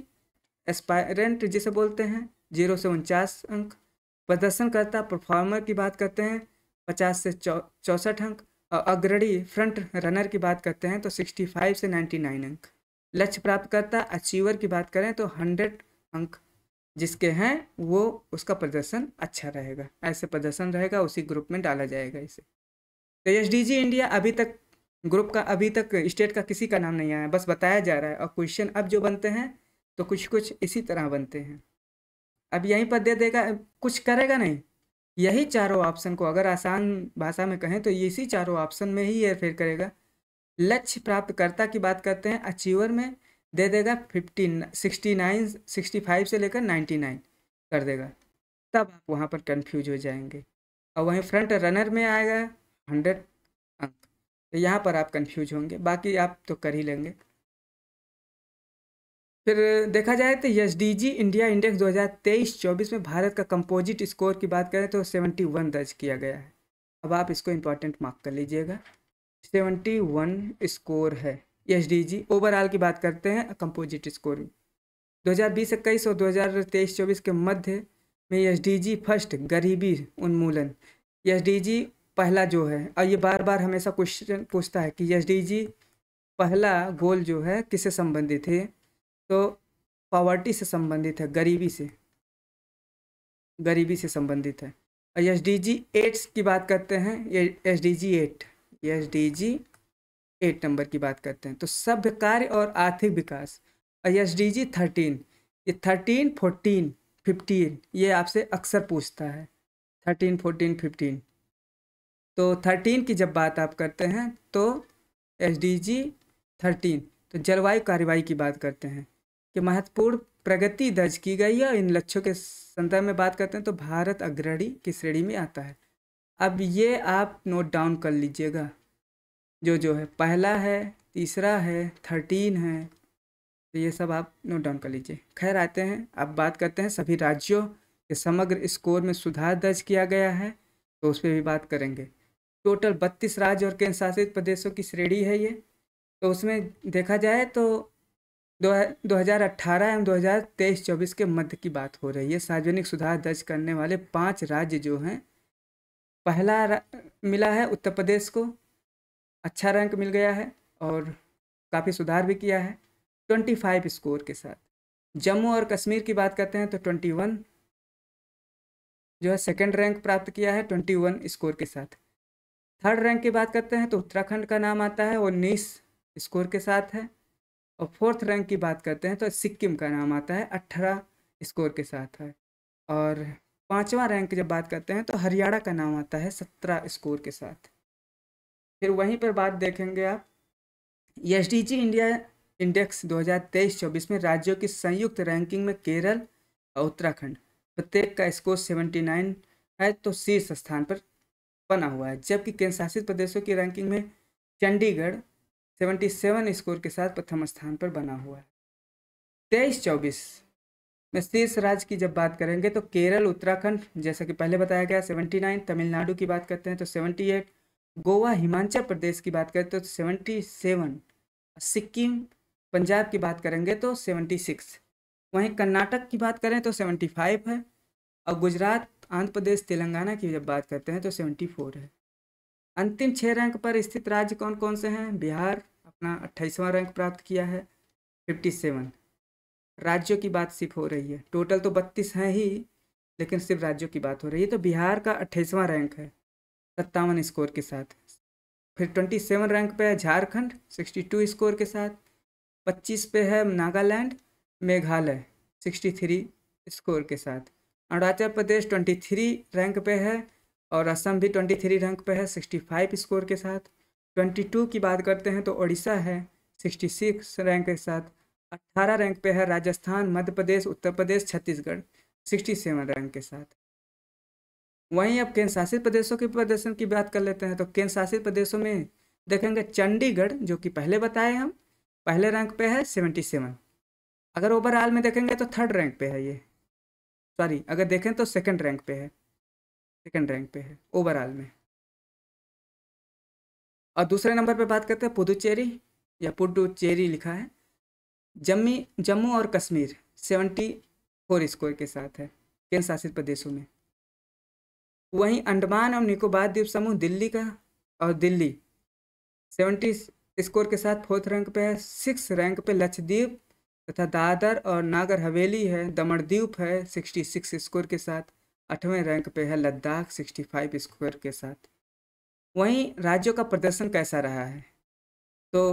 एस्पायरेंट जिसे बोलते हैं जीरो से उनचास अंक प्रदर्शनकर्ता परफॉर्मर की बात करते हैं पचास से चौसठ अंक और अग्रणी फ्रंट रनर की बात करते हैं तो सिक्सटी फाइव से नाइन्टी नाइन अंक लक्ष्य प्राप्तकर्ता अचीवर की बात करें तो हंड्रेड अंक जिसके हैं वो उसका प्रदर्शन अच्छा रहेगा ऐसे प्रदर्शन रहेगा उसी ग्रुप में डाला जाएगा इसे एस इंडिया अभी तक ग्रुप का अभी तक स्टेट का किसी का नाम नहीं आया बस बताया जा रहा है और क्वेश्चन अब जो बनते हैं तो कुछ कुछ इसी तरह बनते हैं अब यहीं पर दे देगा कुछ करेगा नहीं यही चारों ऑप्शन को अगर आसान भाषा में कहें तो इसी चारों ऑप्शन में ही हेरफेर करेगा लक्ष्य प्राप्तकर्ता की बात करते हैं अचीवर में दे देगा fifty sixty nine sixty five से लेकर नाइन्टी नाइन कर देगा तब आप वहाँ पर कन्फ्यूज हो जाएंगे और वहीं फ्रंट रनर में आएगा हंड्रेड अंक तो यहाँ पर आप कंफ्यूज होंगे बाकी आप तो कर ही लेंगे फिर देखा जाए तो एस इंडिया इंडेक्स 2023-24 में भारत का कंपोजिट स्कोर की बात करें तो 71 दर्ज किया गया है अब आप इसको इंपॉर्टेंट मार्क कर लीजिएगा 71 स्कोर है एस ओवरऑल की बात करते हैं कंपोजिट स्कोर में बीस इक्कीस और 2023-24 के मध्य में एस फर्स्ट गरीबी उन्मूलन एस पहला जो है और ये बार बार हमेशा क्वेश्चन पूछता है कि एस पहला गोल जो है किससे संबंधित है तो पॉवर्टी से संबंधित है गरीबी से गरीबी से संबंधित है और एस डी जी एट्स की बात करते हैं ये S D G eight S D G eight number की बात करते हैं तो सभ्य कार्य और आर्थिक विकास और एस डी जी थर्टीन ये थर्टीन फोर्टीन फिफ्टीन ये आपसे अक्सर पूछता है थर्टीन फोर्टीन फिफ्टीन तो थर्टीन की जब बात आप करते हैं तो एस डी जी थर्टीन तो जलवायु कार्रवाई की बात करते हैं कि महत्वपूर्ण प्रगति दर्ज की गई है और इन लक्ष्यों के संदर्भ में बात करते हैं तो भारत अग्रणी की श्रेणी में आता है अब ये आप नोट डाउन कर लीजिएगा जो जो है पहला है तीसरा है थर्टीन है तो ये सब आप नोट डाउन कर लीजिए खैर आते हैं अब बात करते हैं सभी राज्यों के समग्र स्कोर में सुधार दर्ज किया गया है तो उस पर भी बात करेंगे टोटल बत्तीस राज्य और केंद्र शासित प्रदेशों की श्रेणी है ये तो उसमें देखा जाए तो दो दो हज़ार अट्ठारह एवं दो हज़ार तेईस चौबीस के मध्य की बात हो रही है सार्वजनिक सुधार दर्ज करने वाले पांच राज्य जो हैं पहला मिला है उत्तर प्रदेश को अच्छा रैंक मिल गया है और काफ़ी सुधार भी किया है ट्वेंटी फाइव स्कोर के साथ जम्मू और कश्मीर की बात करते हैं तो ट्वेंटी वन जो है सेकेंड रैंक प्राप्त किया है ट्वेंटी वन स्कोर के साथ थर्ड रैंक की बात करते हैं तो उत्तराखंड का नाम आता है उन्नीस स्कोर के साथ है और फोर्थ रैंक की बात करते हैं तो सिक्किम का नाम आता है अट्ठारह स्कोर के साथ है और पाँचवा रैंक की जब बात करते हैं तो हरियाणा का नाम आता है सत्रह स्कोर के साथ फिर वहीं पर बात देखेंगे आप एस इंडिया इंडेक्स 2023-24 में राज्यों की संयुक्त रैंकिंग में केरल और उत्तराखंड प्रत्येक का स्कोर 79 है तो शीर्ष स्थान पर बना हुआ है जबकि केंद्र शासित प्रदेशों की रैंकिंग में चंडीगढ़ 77 स्कोर के साथ प्रथम स्थान पर बना हुआ है तेईस चौबीस में शीर्ष राज्य की जब बात करेंगे तो केरल उत्तराखंड जैसा कि पहले बताया गया 79 तमिलनाडु की बात करते हैं तो 78 गोवा हिमाचल प्रदेश की बात करें तो 77 सिक्किम पंजाब की बात करेंगे तो 76 वहीं कर्नाटक की बात करें तो 75 है और गुजरात आंध्र प्रदेश तेलंगाना की जब बात करते हैं तो सेवेंटी फोर है अंतिम छः रैंक पर स्थित राज्य कौन कौन से हैं बिहार अपना अट्ठाईसवां रैंक प्राप्त किया है फिफ्टी सेवन राज्यों की बात सिर्फ हो रही है टोटल तो बत्तीस हैं ही लेकिन सिर्फ राज्यों की बात हो रही है तो बिहार का अट्ठाईसवां रैंक है सत्तावन स्कोर के साथ फिर ट्वेंटी सेवन रैंक पे है झारखंड सिक्सटी टू स्कोर के साथ पच्चीस पे है Nagaland Meghalaya sixty three score के साथ अरुणाचल प्रदेश 23 रैंक पे है और असम भी 23 रैंक पे है 65 स्कोर के साथ 22 की बात करते हैं तो उड़ीसा है 66 रैंक के साथ 18 रैंक पे है राजस्थान मध्य प्रदेश उत्तर प्रदेश छत्तीसगढ़ 67 रैंक के साथ वहीं अब केंद्र शासित प्रदेशों के प्रदर्शन की बात कर लेते हैं तो केंद्र शासित प्रदेशों में देखेंगे चंडीगढ़ जो कि पहले बताए हम पहले रैंक पे है सेवन अगर ओवरऑल में देखेंगे तो थर्ड रैंक पे है ये सॉरी अगर देखें तो सेकंड रैंक पे है सेकंड रैंक पे है ओवरऑल में और दूसरे नंबर पे बात करते हैं पुदुचेरी या पुडुचेरी लिखा है जम्मी जम्मू और कश्मीर सेवेंटी फोर स्कोर के साथ है केंद्र शासित प्रदेशों में वहीं अंडमान और निकोबार द्वीप समूह दिल्ली का और दिल्ली सेवेंटी स्कोर के साथ फोर्थ रैंक पे है सिक्स रैंक पे लक्षद्वीप तथा दादर और नागर हवेली है द्वीप है 66 स्कोर के साथ आठवें रैंक पे है लद्दाख 65 स्कोर के साथ वहीं राज्यों का प्रदर्शन कैसा रहा है तो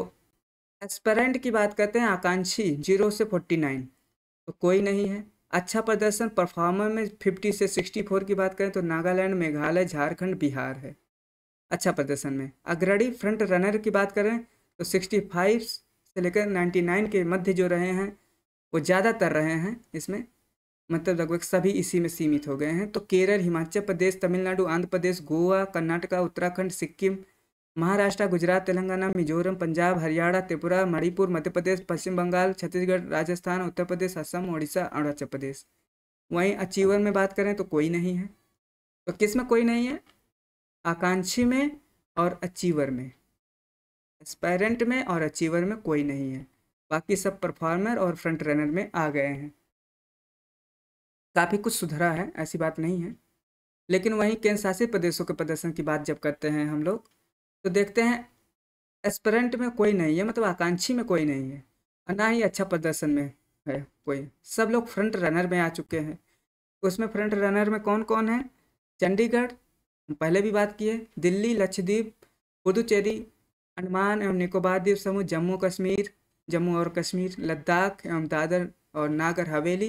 एस्परेंट की बात करते हैं आकांक्षी जीरो से फोर्टी नाइन तो कोई नहीं है अच्छा प्रदर्शन परफॉर्मर में फिफ्टी से सिक्सटी फोर की बात करें तो नागालैंड मेघालय झारखंड बिहार है अच्छा प्रदर्शन में अग्रणी फ्रंट रनर की बात करें तो सिक्सटी फाइव से लेकर 99 के मध्य जो रहे हैं वो ज़्यादातर रहे हैं इसमें मतलब लगभग सभी इसी में सीमित हो गए हैं तो केरल हिमाचल प्रदेश तमिलनाडु आंध्र प्रदेश गोवा कर्नाटका उत्तराखंड सिक्किम महाराष्ट्र गुजरात तेलंगाना मिजोरम पंजाब हरियाणा त्रिपुरा मणिपुर मध्य प्रदेश पश्चिम बंगाल छत्तीसगढ़ राजस्थान उत्तर प्रदेश असम उड़ीसा अरुणाचल प्रदेश वहीं अचीवर में बात करें तो कोई नहीं है तो किस में कोई नहीं है आकांक्षी में और अचीवर में एस्पेरेंट में और अचीवर में कोई नहीं है बाकी सब परफॉर्मर और फ्रंट रनर में आ गए हैं काफ़ी कुछ सुधरा है ऐसी बात नहीं है लेकिन वहीं केंद्र शासित प्रदेशों के प्रदर्शन की बात जब करते हैं हम लोग तो देखते हैं एस्परेंट में कोई नहीं है मतलब आकांक्षी में कोई नहीं है और ना ही अच्छा प्रदर्शन में है कोई सब लोग फ्रंट रनर में आ चुके हैं तो उसमें फ्रंट रनर में कौन कौन है चंडीगढ़ पहले भी बात किए दिल्ली लक्षद्वीप पुदुचेरी अंडमान एवं निकोबार द्वीप समूह जम्मू कश्मीर जम्मू और कश्मीर लद्दाख एवं दादर और नागर हवेली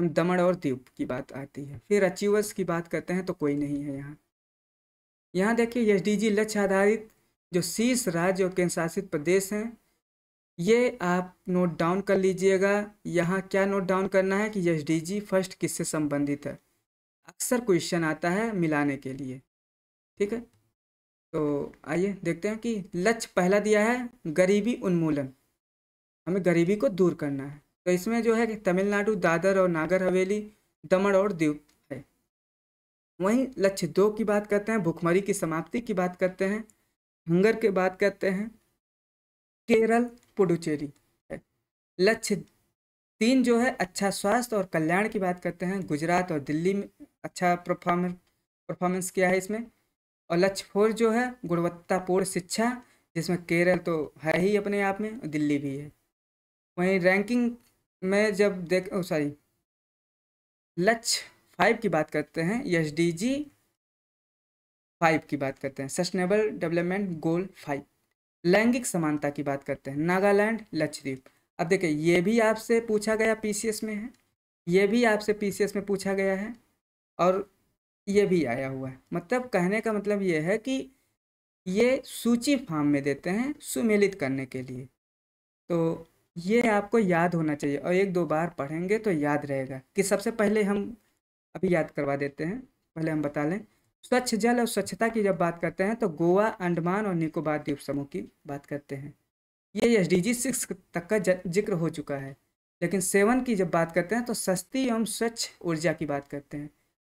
एवं दमन और द्वीप की बात आती है फिर अचीवर्स की बात करते हैं तो कोई नहीं है यहाँ यहाँ देखिए एस लक्ष्य आधारित जो शीर्ष राज्य और केंद्र शासित प्रदेश हैं ये आप नोट डाउन कर लीजिएगा यहाँ क्या नोट डाउन करना है कि एस फर्स्ट किससे संबंधित है अक्सर क्वेश्चन आता है मिलाने के लिए ठीक है तो आइए देखते हैं कि लक्ष्य पहला दिया है गरीबी उन्मूलन हमें गरीबी को दूर करना है तो इसमें जो है कि तमिलनाडु दादर और नागर हवेली दमन और दीव है वहीं लक्ष्य दो की बात करते हैं भुखमरी की समाप्ति की बात करते हैं हंगर की बात करते हैं केरल पुडुचेरी है लक्ष्य तीन जो है अच्छा स्वास्थ्य और कल्याण की बात करते हैं गुजरात और दिल्ली में अच्छा परफॉर्मेंस परफॉर्मेंस किया है इसमें और लक्ष्य फोर जो है गुणवत्तापूर्ण शिक्षा जिसमें केरल तो है ही अपने आप में दिल्ली भी है वहीं रैंकिंग में जब देख सॉरी लक्ष्य फाइव की बात करते हैं एस डी जी फाइव की बात करते हैं सस्टेनेबल डेवलपमेंट गोल फाइव लैंगिक समानता की बात करते हैं नागालैंड लक्षद्वीप अब देखिए ये भी आपसे पूछा गया पीसीएस में है ये भी आपसे पीसीएस में पूछा गया है और ये भी आया हुआ है मतलब कहने का मतलब ये है कि ये सूची फॉर्म में देते हैं सुमेलित करने के लिए तो ये आपको याद होना चाहिए और एक दो बार पढ़ेंगे तो याद रहेगा कि सबसे पहले हम अभी याद करवा देते हैं पहले हम बता लें स्वच्छ जल और स्वच्छता की जब बात करते हैं तो गोवा अंडमान और निकोबार द्वीप समूह की बात करते हैं ये एस डी जी सिक्स तक का जिक्र हो चुका है लेकिन सेवन की जब बात करते हैं तो सस्ती एवं स्वच्छ ऊर्जा की बात करते हैं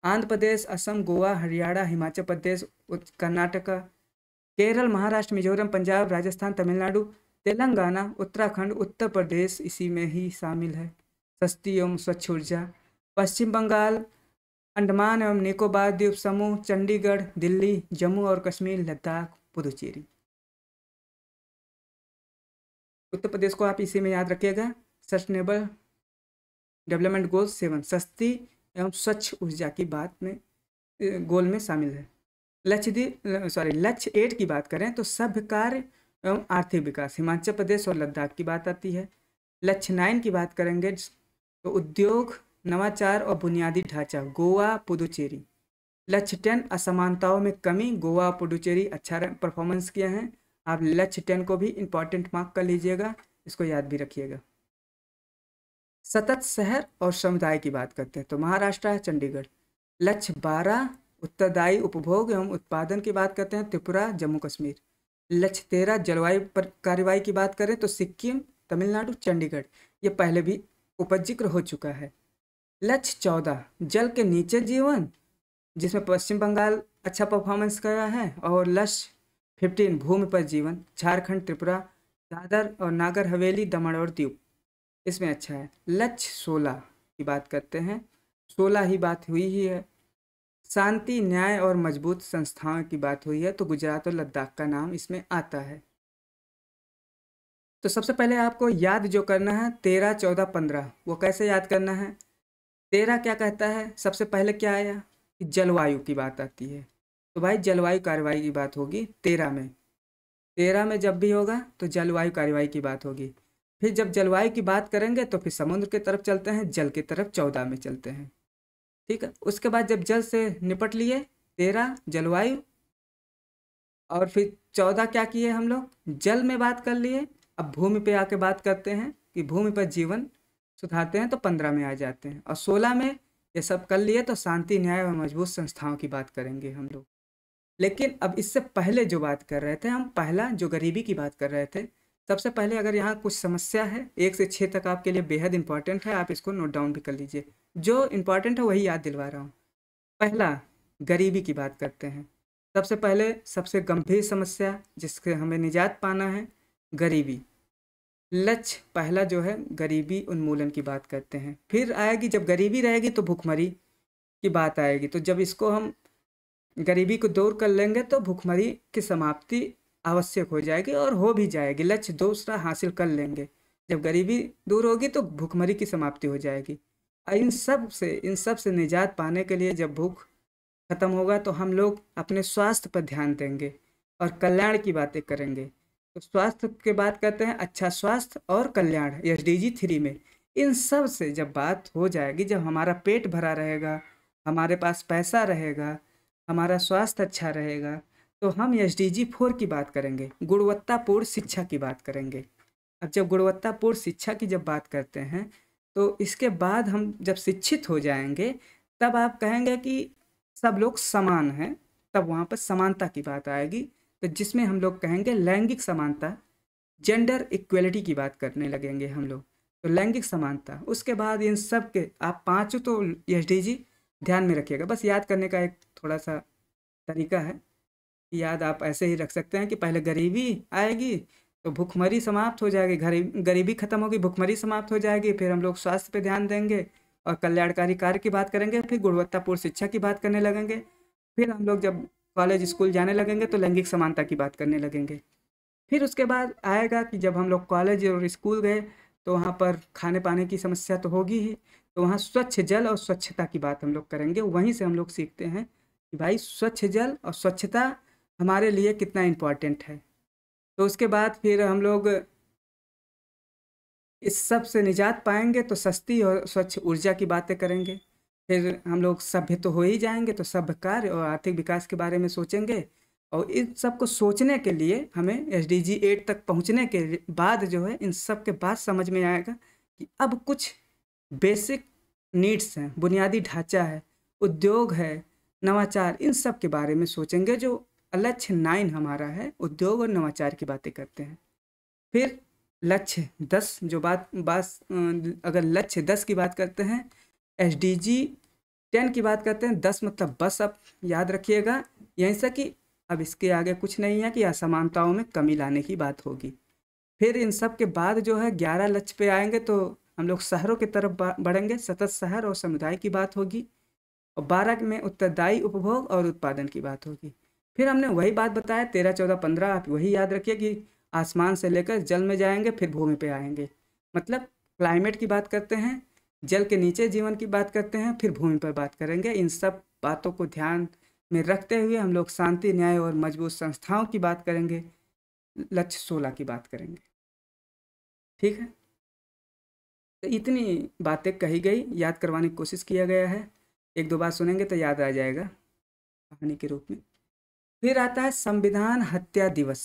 आंध्र प्रदेश असम गोवा हरियाणा हिमाचल प्रदेश कर्नाटका केरल महाराष्ट्र मिजोरम पंजाब राजस्थान तमिलनाडु तेलंगाना उत्तराखंड उत्तर प्रदेश इसी में ही शामिल है सस्ती एवं स्वच्छ ऊर्जा पश्चिम बंगाल अंडमान एवं निकोबार द्वीप समूह चंडीगढ़ दिल्ली जम्मू और कश्मीर लद्दाख पुदुचेरी उत्तर प्रदेश को आप इसी में याद रखिएगा सस्टेनेबल डेवलपमेंट गोल सेवन सस्ती एवं स्वच्छ ऊर्जा की बात में गोल में शामिल है लक्ष्य दी सॉरी लक्ष्य एट की बात करें तो सभ्य कार्य एवं आर्थिक विकास हिमाचल प्रदेश और लद्दाख की बात आती है लक्ष्य नाइन की बात करेंगे तो उद्योग नवाचार और बुनियादी ढांचा गोवा पुदुचेरी लक्ष्य टेन असमानताओं में कमी गोवा पुडुचेरी अच्छा परफॉर्मेंस किया है आप लक्ष्य टेन को भी इम्पॉर्टेंट मार्क कर लीजिएगा इसको याद भी रखिएगा सतत शहर और समुदाय की बात करते हैं तो महाराष्ट्र है चंडीगढ़ लक्ष्य बारह उत्तरदायी उपभोग एवं उत्पादन की बात करते हैं त्रिपुरा जम्मू कश्मीर लक्ष्य तेरह जलवायु पर कार्रवाई की बात करें तो सिक्किम तमिलनाडु चंडीगढ़ ये पहले भी उपजिक्र हो चुका है लक्ष्य चौदह जल के नीचे जीवन जिसमें पश्चिम बंगाल अच्छा परफॉर्मेंस कर रहा है और लक्ष्य फिफ्टीन भूमि पर जीवन झारखंड त्रिपुरा दादर और नागर हवेली दमण और द्वीप इसमें अच्छा है लक्ष्य सोलह की बात करते हैं सोलह ही बात हुई ही है शांति न्याय और मजबूत संस्थाओं की बात हुई है तो गुजरात और लद्दाख का नाम इसमें आता है तो सबसे पहले आपको याद जो करना है तेरह चौदह पंद्रह वो कैसे याद करना है तेरह क्या कहता है सबसे पहले क्या आया कि जलवायु की बात आती है तो भाई जलवायु कार्रवाई की बात होगी तेरह में तेरह में जब भी होगा तो जलवायु कार्रवाई की बात होगी फिर जब जलवायु की बात करेंगे तो फिर समुद्र की तरफ चलते हैं जल की तरफ चौदह में चलते हैं ठीक है उसके बाद जब जल से निपट लिए तेरह जलवायु और फिर चौदह क्या किए हम लोग जल में बात कर लिए अब भूमि पे आके बात करते हैं कि भूमि पर जीवन सुधारते हैं तो पंद्रह में आ जाते हैं और सोलह में ये सब कर लिए तो शांति न्याय और मजबूत संस्थाओं की बात करेंगे हम लोग लेकिन अब इससे पहले जो बात कर रहे थे हम पहला जो गरीबी की बात कर रहे थे सबसे पहले अगर यहाँ कुछ समस्या है एक से छः तक आपके लिए बेहद इंपॉर्टेंट है आप इसको नोट डाउन भी कर लीजिए जो इम्पॉर्टेंट है वही याद दिलवा रहा हूँ पहला गरीबी की बात करते हैं सबसे पहले सबसे गंभीर समस्या जिसके हमें निजात पाना है गरीबी लक्ष्य पहला जो है गरीबी उन्मूलन की बात करते हैं फिर आएगी जब गरीबी रहेगी तो भूखमरी की बात आएगी तो जब इसको हम गरीबी को दूर कर लेंगे तो भूखमरी की समाप्ति आवश्यक हो जाएगी और हो भी जाएगी लक्ष्य दूसरा हासिल कर लेंगे जब गरीबी दूर होगी तो भूखमरी की समाप्ति हो जाएगी इन सब से इन सब से निजात पाने के लिए जब भूख खत्म होगा तो हम लोग अपने स्वास्थ्य पर ध्यान देंगे और कल्याण की बातें करेंगे तो स्वास्थ्य के बात करते हैं अच्छा स्वास्थ्य और कल्याण एस डी जी थ्री में इन सब से जब बात हो जाएगी जब हमारा पेट भरा रहेगा हमारे पास पैसा रहेगा हमारा स्वास्थ्य अच्छा रहेगा तो हम एस डी जी फोर की बात करेंगे गुणवत्तापूर्ण शिक्षा की बात करेंगे अब जब गुणवत्तापूर्ण शिक्षा की जब बात करते हैं तो इसके बाद हम जब शिक्षित हो जाएंगे तब आप कहेंगे कि सब लोग समान हैं तब वहाँ पर समानता की बात आएगी तो जिसमें हम लोग कहेंगे लैंगिक समानता जेंडर इक्वलिटी की बात करने लगेंगे हम लोग तो लैंगिक समानता उसके बाद इन सब के आप पाँचों तो एस ध्यान में रखिएगा बस याद करने का एक थोड़ा सा तरीका है याद आप ऐसे ही रख सकते हैं कि पहले गरीबी आएगी तो भूखमरी समाप्त हो जाएगी गरीब गरीबी खत्म होगी भूखमरी समाप्त हो जाएगी फिर हम लोग स्वास्थ्य पे ध्यान देंगे और कल्याणकारी कार्य की बात करेंगे फिर गुणवत्तापूर्ण शिक्षा की बात करने लगेंगे फिर हम लोग जब कॉलेज स्कूल जाने लगेंगे तो लैंगिक समानता की बात करने लगेंगे फिर उसके बाद आएगा कि जब हम लोग कॉलेज और स्कूल गए तो वहाँ पर खाने पाने की समस्या तो होगी ही तो वहाँ स्वच्छ जल और स्वच्छता की बात हम लोग करेंगे वहीं से हम लोग सीखते हैं कि भाई स्वच्छ जल और स्वच्छता हमारे लिए कितना इम्पॉर्टेंट है तो उसके बाद फिर हम लोग इस सब से निजात पाएंगे तो सस्ती और स्वच्छ ऊर्जा की बातें करेंगे फिर हम लोग सभ्य तो हो ही जाएंगे तो सभ्य कार्य और आर्थिक विकास के बारे में सोचेंगे और इन सब को सोचने के लिए हमें एस डी जी एट तक पहुंचने के बाद जो है इन सब के बाद समझ में आएगा कि अब कुछ बेसिक नीड्स हैं बुनियादी ढांचा है उद्योग है नवाचार इन सब के बारे में सोचेंगे जो लक्ष्य नाइन हमारा है उद्योग और नवाचार की बातें करते हैं फिर लक्ष्य दस जो बात बात अगर लक्ष्य दस की बात करते हैं एस डी जी टेन की बात करते हैं दस मतलब बस अब याद रखिएगा यहीं से कि अब इसके आगे कुछ नहीं है कि असमानताओं में कमी लाने की बात होगी फिर इन सब के बाद जो है ग्यारह लक्ष्य पे आएंगे तो हम लोग शहरों की तरफ बढ़ेंगे सतत शहर और समुदाय की बात होगी और बारह में उत्तरदायी उपभोग और उत्पादन की बात होगी फिर हमने वही बात बताया तेरह चौदह पंद्रह आप वही याद रखिए कि आसमान से लेकर जल में जाएंगे फिर भूमि पे आएंगे मतलब क्लाइमेट की बात करते हैं जल के नीचे जीवन की बात करते हैं फिर भूमि पर बात करेंगे इन सब बातों को ध्यान में रखते हुए हम लोग शांति न्याय और मजबूत संस्थाओं की बात करेंगे लक्ष्य सोलह की बात करेंगे ठीक है तो इतनी बातें कही गई याद करवाने की कोशिश किया गया है एक दो बार सुनेंगे तो याद आ जाएगा कहानी के रूप में फिर आता है संविधान हत्या दिवस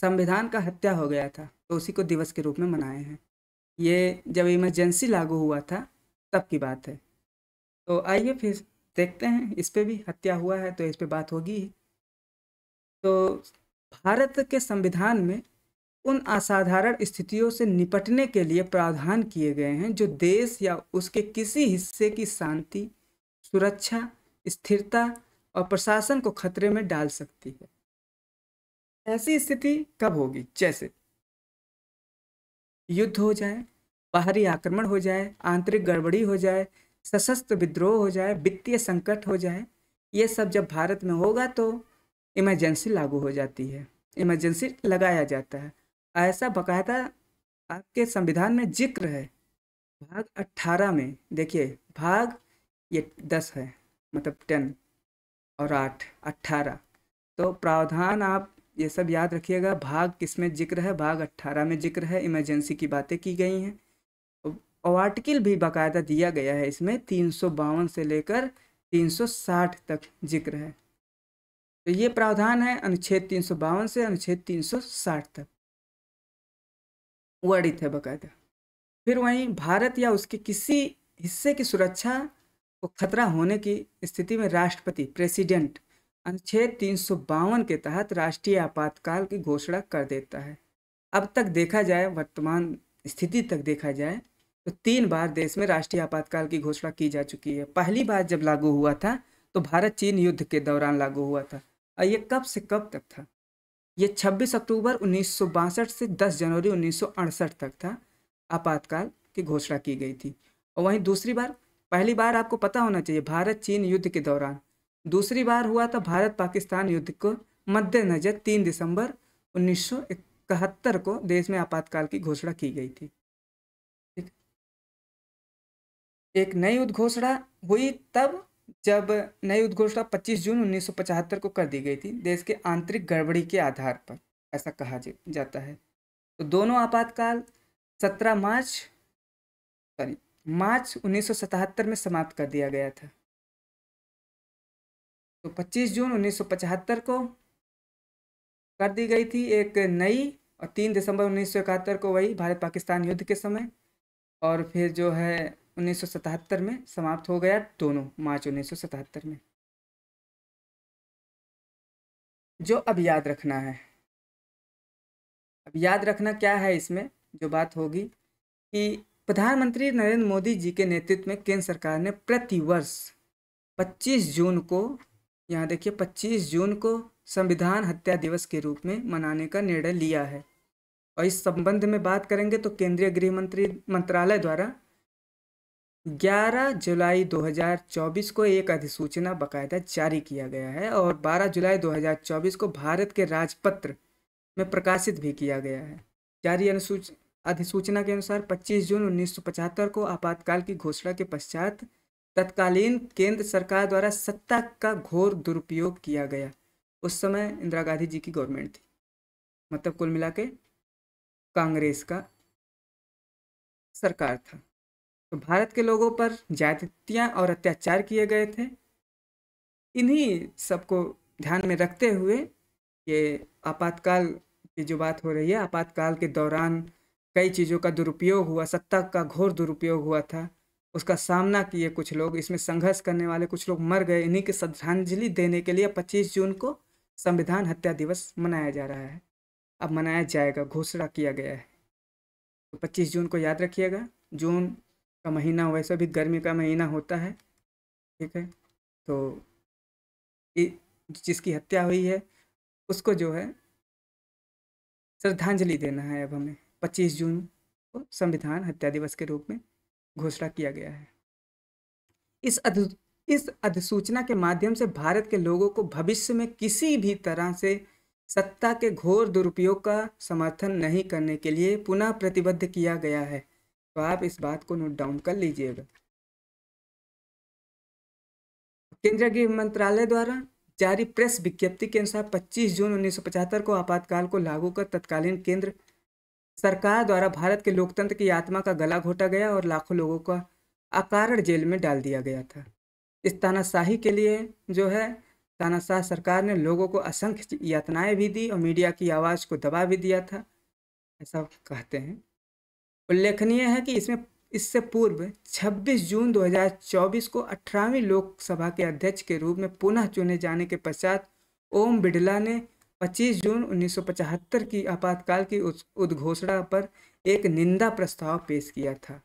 संविधान का हत्या हो गया था तो उसी को दिवस के रूप में मनाए हैं ये जब इमरजेंसी लागू हुआ था तब की बात है तो आइए फिर देखते हैं इस पर भी हत्या हुआ है तो इस पर बात होगी तो भारत के संविधान में उन असाधारण स्थितियों से निपटने के लिए प्रावधान किए गए हैं जो देश या उसके किसी हिस्से की शांति सुरक्षा स्थिरता और प्रशासन को खतरे में डाल सकती है ऐसी स्थिति कब होगी जैसे युद्ध हो जाए बाहरी आक्रमण हो जाए आंतरिक गड़बड़ी हो जाए सशस्त्र विद्रोह हो जाए वित्तीय संकट हो जाए ये सब जब भारत में होगा तो इमरजेंसी लागू हो जाती है इमरजेंसी लगाया जाता है ऐसा बाकायदा आपके संविधान में जिक्र है भाग 18 में देखिए भाग ये 10 है मतलब टेन और आठ अट्ठारह तो प्रावधान आप ये सब याद रखिएगा भाग किस में जिक्र है भाग अट्ठारह में जिक्र है इमरजेंसी की बातें की गई हैं और आर्टिकल भी बाकायदा दिया गया है इसमें तीन से लेकर 360 तक जिक्र है तो ये प्रावधान है अनुच्छेद तीन से अनुच्छेद 360 तक वर्णित है बाकायदा फिर वहीं भारत या उसके किसी हिस्से की सुरक्षा को खतरा होने की स्थिति में राष्ट्रपति प्रेसिडेंट अनुच्छेद तीन के तहत राष्ट्रीय आपातकाल की घोषणा कर देता है अब तक देखा जाए वर्तमान स्थिति तक देखा जाए तो तीन बार देश में राष्ट्रीय आपातकाल की घोषणा की जा चुकी है पहली बार जब लागू हुआ था तो भारत चीन युद्ध के दौरान लागू हुआ था और ये कब से कब तक था ये 26 अक्टूबर उन्नीस से 10 जनवरी उन्नीस तक था आपातकाल की घोषणा की गई थी और वहीं दूसरी बार पहली बार आपको पता होना चाहिए भारत चीन युद्ध के दौरान दूसरी बार हुआ था भारत पाकिस्तान युद्ध को मद्देनजर तीन दिसंबर उन्नीस को देश में आपातकाल की घोषणा की गई थी एक नई उद्घोषणा हुई तब जब नई उद्घोषणा 25 जून 1975 को कर दी गई थी देश के आंतरिक गड़बड़ी के आधार पर ऐसा कहा जाता है तो दोनों आपातकाल 17 मार्च सॉरी मार्च 1977 में समाप्त कर दिया गया था तो 25 जून 1975 को कर दी गई थी एक नई और तीन दिसंबर उन्नीस को वही भारत पाकिस्तान युद्ध के समय और फिर जो है 1977 में समाप्त हो गया दोनों मार्च 1977 में जो अब याद रखना है अब याद रखना क्या है इसमें जो बात होगी कि प्रधानमंत्री नरेंद्र मोदी जी के नेतृत्व में केंद्र सरकार ने प्रतिवर्ष 25 जून को यहाँ देखिए 25 जून को संविधान हत्या दिवस के रूप में मनाने का निर्णय लिया है और इस संबंध में बात करेंगे तो केंद्रीय गृह मंत्री मंत्रालय द्वारा 11 जुलाई 2024 को एक अधिसूचना बकायदा जारी किया गया है और 12 जुलाई 2024 को भारत के राजपत्र में प्रकाशित भी किया गया है जारी अनुसूचना अधिसूचना के अनुसार 25 जून 1975 को आपातकाल की घोषणा के पश्चात तत्कालीन केंद्र सरकार द्वारा सत्ता का घोर दुरुपयोग किया गया उस समय इंदिरा गांधी जी की गवर्नमेंट थी मतलब कुल मिला के कांग्रेस का सरकार था तो भारत के लोगों पर जातियाँ और अत्याचार किए गए थे इन्हीं सबको ध्यान में रखते हुए ये आपातकाल की जो बात हो रही है आपातकाल के दौरान कई चीज़ों का दुरुपयोग हुआ सत्ता का घोर दुरुपयोग हुआ था उसका सामना किए कुछ लोग इसमें संघर्ष करने वाले कुछ लोग मर गए इन्हीं की श्रद्धांजलि देने के लिए 25 जून को संविधान हत्या दिवस मनाया जा रहा है अब मनाया जाएगा घोषणा किया गया है तो 25 जून को याद रखिएगा जून का महीना वैसे भी गर्मी का महीना होता है ठीक है तो जिसकी हत्या हुई है उसको जो है श्रद्धांजलि देना है अब हमें 25 जून को संविधान हत्या दिवस के रूप में घोषणा किया गया है इस अध इस अधिसूचना के माध्यम से भारत के लोगों को भविष्य में किसी भी तरह से सत्ता के घोर दुरुपयोग का समर्थन नहीं करने के लिए पुनः प्रतिबद्ध किया गया है तो आप इस बात को नोट डाउन कर लीजिएगा केंद्रीय गृह मंत्रालय द्वारा जारी प्रेस विज्ञप्ति के अनुसार 25 जून 1975 को आपातकाल को लागू कर तत्कालीन केंद्र सरकार द्वारा भारत के लोकतंत्र की आत्मा का गला घोटा गया और लाखों लोगों का अकारण जेल में डाल दिया गया था इस तानाशाही के लिए जो है तानाशाह सरकार ने लोगों को असंख्य यातनाएं भी दी और मीडिया की आवाज़ को दबा भी दिया था ऐसा कहते हैं उल्लेखनीय है कि इसमें इससे पूर्व 26 जून 2024 को 18वीं लोकसभा के अध्यक्ष के रूप में पुनः चुने जाने के पश्चात ओम बिड़ला ने 25 जून 1975 की आपातकाल की उद्घोषणा पर एक निंदा प्रस्ताव पेश किया था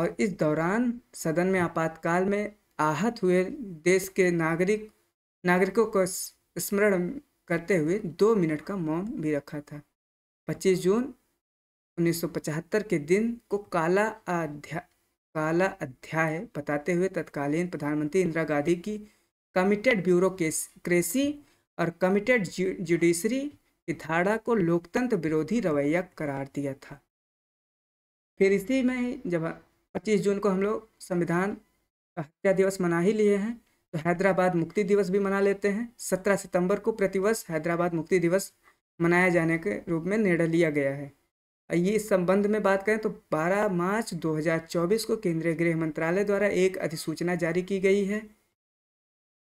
और इस दौरान सदन में आपातकाल में आहत हुए देश के नागरिक नागरिकों को स्मरण करते हुए दो मिनट का मौन भी रखा था 25 जून 1975 के दिन को काला अध्याय काला अध्याय बताते हुए तत्कालीन प्रधानमंत्री इंदिरा गांधी की कमिटेड ब्यूरो और कमिटेड जुडिशरी की धारा को लोकतंत्र विरोधी रवैया करार दिया था फिर इसी में ही जब 25 जून को हम लोग संविधान हत्या दिवस मना ही लिए हैं तो हैदराबाद मुक्ति दिवस भी मना लेते हैं 17 सितंबर को प्रतिवर्ष हैदराबाद मुक्ति दिवस मनाया जाने के रूप में निर्णय लिया गया है ये इस संबंध में बात करें तो 12 मार्च 2024 को केंद्रीय गृह मंत्रालय द्वारा एक अधिसूचना जारी की गई है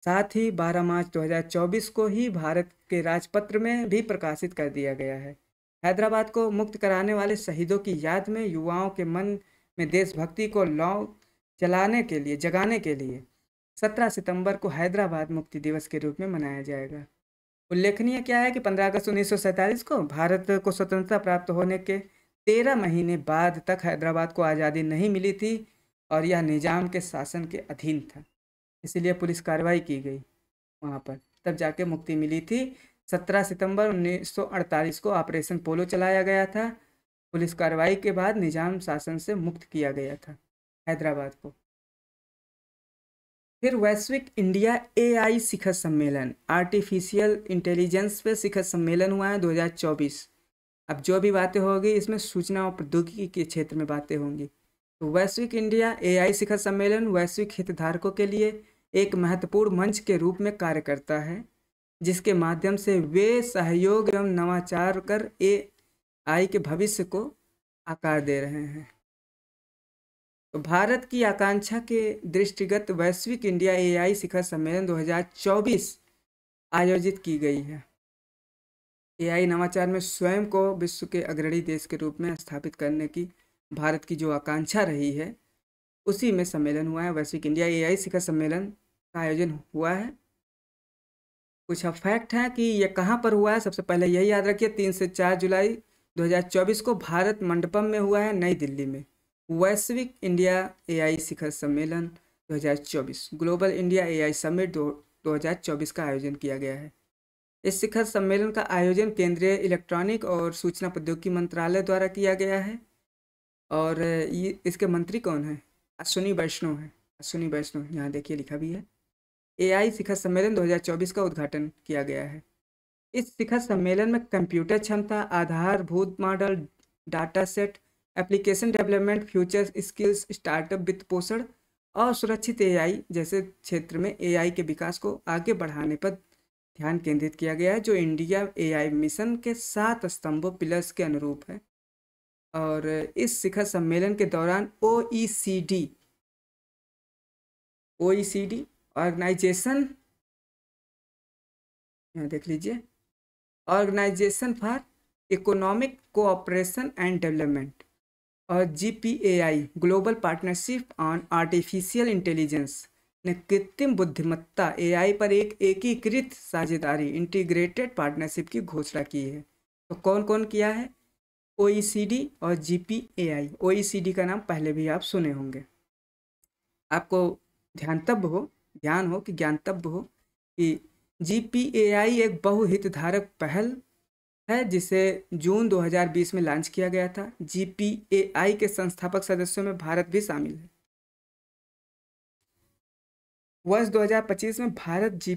साथ ही 12 मार्च 2024 को ही भारत के राजपत्र में भी प्रकाशित कर दिया गया है हैदराबाद को मुक्त कराने वाले शहीदों की याद में युवाओं के मन में देशभक्ति को लौ चलाने के लिए जगाने के लिए 17 सितंबर को हैदराबाद मुक्ति दिवस के रूप में मनाया जाएगा उल्लेखनीय क्या है कि 15 अगस्त उन्नीस को भारत को स्वतंत्रता प्राप्त होने के तेरह महीने बाद तक हैदराबाद को आज़ादी नहीं मिली थी और यह निजाम के शासन के अधीन था इसीलिए पुलिस कार्रवाई की गई वहाँ पर तब जाके मुक्ति मिली थी 17 सितंबर 1948 को ऑपरेशन पोलो चलाया गया था पुलिस कार्रवाई के बाद निजाम शासन से मुक्त किया गया था हैदराबाद को फिर वैश्विक इंडिया एआई शिखर सम्मेलन आर्टिफिशियल इंटेलिजेंस पे शिखर सम्मेलन हुआ है 2024 अब जो भी बातें होगी इसमें सूचना और प्रौद्योगिकी के क्षेत्र में बातें होंगी तो वैश्विक इंडिया एआई शिखर सम्मेलन वैश्विक हितधारकों के लिए एक महत्वपूर्ण मंच के रूप में कार्य करता है जिसके माध्यम से वे सहयोग एवं नवाचार कर ए आई के भविष्य को आकार दे रहे हैं तो भारत की आकांक्षा के दृष्टिगत वैश्विक इंडिया ए आई शिखर सम्मेलन 2024 आयोजित की गई है ए आई नवाचार में स्वयं को विश्व के अग्रणी देश के रूप में स्थापित करने की भारत की जो आकांक्षा रही है उसी में सम्मेलन हुआ है वैश्विक इंडिया ए आई शिखर सम्मेलन का आयोजन हुआ है कुछ फैक्ट हैं कि यह कहाँ पर हुआ है सबसे पहले यही याद रखिए तीन से चार जुलाई 2024 को भारत मंडपम में हुआ है नई दिल्ली में वैश्विक इंडिया एआई शिखर सम्मेलन 2024 ग्लोबल इंडिया एआई समिट 2024 का आयोजन किया गया है इस शिखर सम्मेलन का आयोजन केंद्रीय इलेक्ट्रॉनिक और सूचना प्रौद्योगिकी मंत्रालय द्वारा किया गया है और इसके मंत्री कौन है अश्विनी वैष्णव है अश्विनी वैष्णव यहाँ देखिए लिखा भी है एआई शिखर सम्मेलन 2024 का उद्घाटन किया गया है इस शिखर सम्मेलन में कंप्यूटर क्षमता आधारभूत model data set application development future skills startup वित्त पोषण और सुरक्षित एआई जैसे क्षेत्र में एआई के विकास को आगे बढ़ाने पर ध्यान केंद्रित किया गया है जो इंडिया एआई मिशन के सात स्तंभों पिलर्स के अनुरूप है और इस शिखर सम्मेलन के दौरान O E C D O E C D organisation यहाँ देख लीजिए organisation for economic cooperation and development और G global partnership on artificial intelligence ने कृत्रिम बुद्धिमत्ता एआई पर एक एकीकृत साझेदारी इंटीग्रेटेड पार्टनरशिप की घोषणा की है तो कौन कौन किया है ओईसीडी और जीपीएआई ओईसीडी का नाम पहले भी आप सुने होंगे आपको ध्यान तब हो ज्ञान हो कि ज्ञानतव्य हो कि जी एक बहुहितधारक पहल है जिसे जून 2020 में लॉन्च किया गया था जी के संस्थापक सदस्यों में भारत भी शामिल है वर्ष 2025 में भारत जी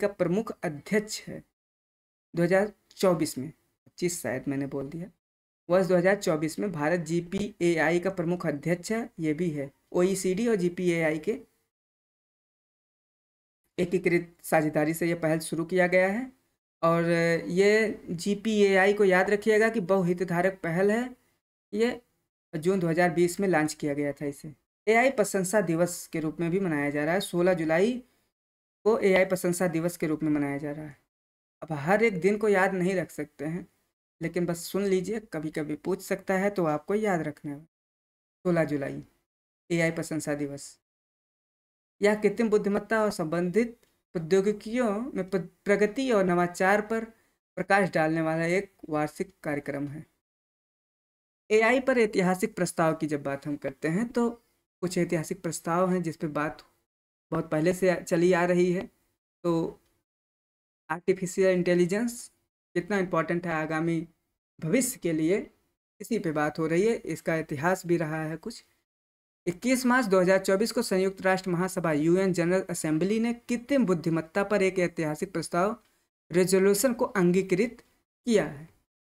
का प्रमुख अध्यक्ष है 2024 में पच्चीस शायद मैंने बोल दिया वर्ष 2024 में भारत जी का प्रमुख अध्यक्ष है ये भी है ओ और जी के एकीकृत साझेदारी से यह पहल शुरू किया गया है और ये जी को याद रखिएगा कि बहुहितधारक पहल है ये जून 2020 में लॉन्च किया गया था इसे एआई प्रशंसा दिवस के रूप में भी मनाया जा रहा है 16 जुलाई को एआई प्रशंसा दिवस के रूप में मनाया जा रहा है अब हर एक दिन को याद नहीं रख सकते हैं लेकिन बस सुन लीजिए कभी कभी पूछ सकता है तो आपको याद रखना है सोलह जुलाई ए प्रशंसा दिवस यह कृत्रिम बुद्धिमत्ता और संबंधित प्रौद्योगिकियों में प्रगति और नवाचार पर प्रकाश डालने वाला एक वार्षिक कार्यक्रम है एआई पर ऐतिहासिक प्रस्ताव की जब बात हम करते हैं तो कुछ ऐतिहासिक प्रस्ताव हैं जिस पर बात बहुत पहले से चली आ रही है तो आर्टिफिशियल इंटेलिजेंस कितना इम्पोर्टेंट है आगामी भविष्य के लिए इसी पे बात हो रही है इसका इतिहास भी रहा है कुछ 21 मार्च 2024 को संयुक्त राष्ट्र महासभा यूएन जनरल असेंबली ने कृत्रिम बुद्धिमत्ता पर एक ऐतिहासिक प्रस्ताव रेजोल्यूशन को अंगीकृत किया है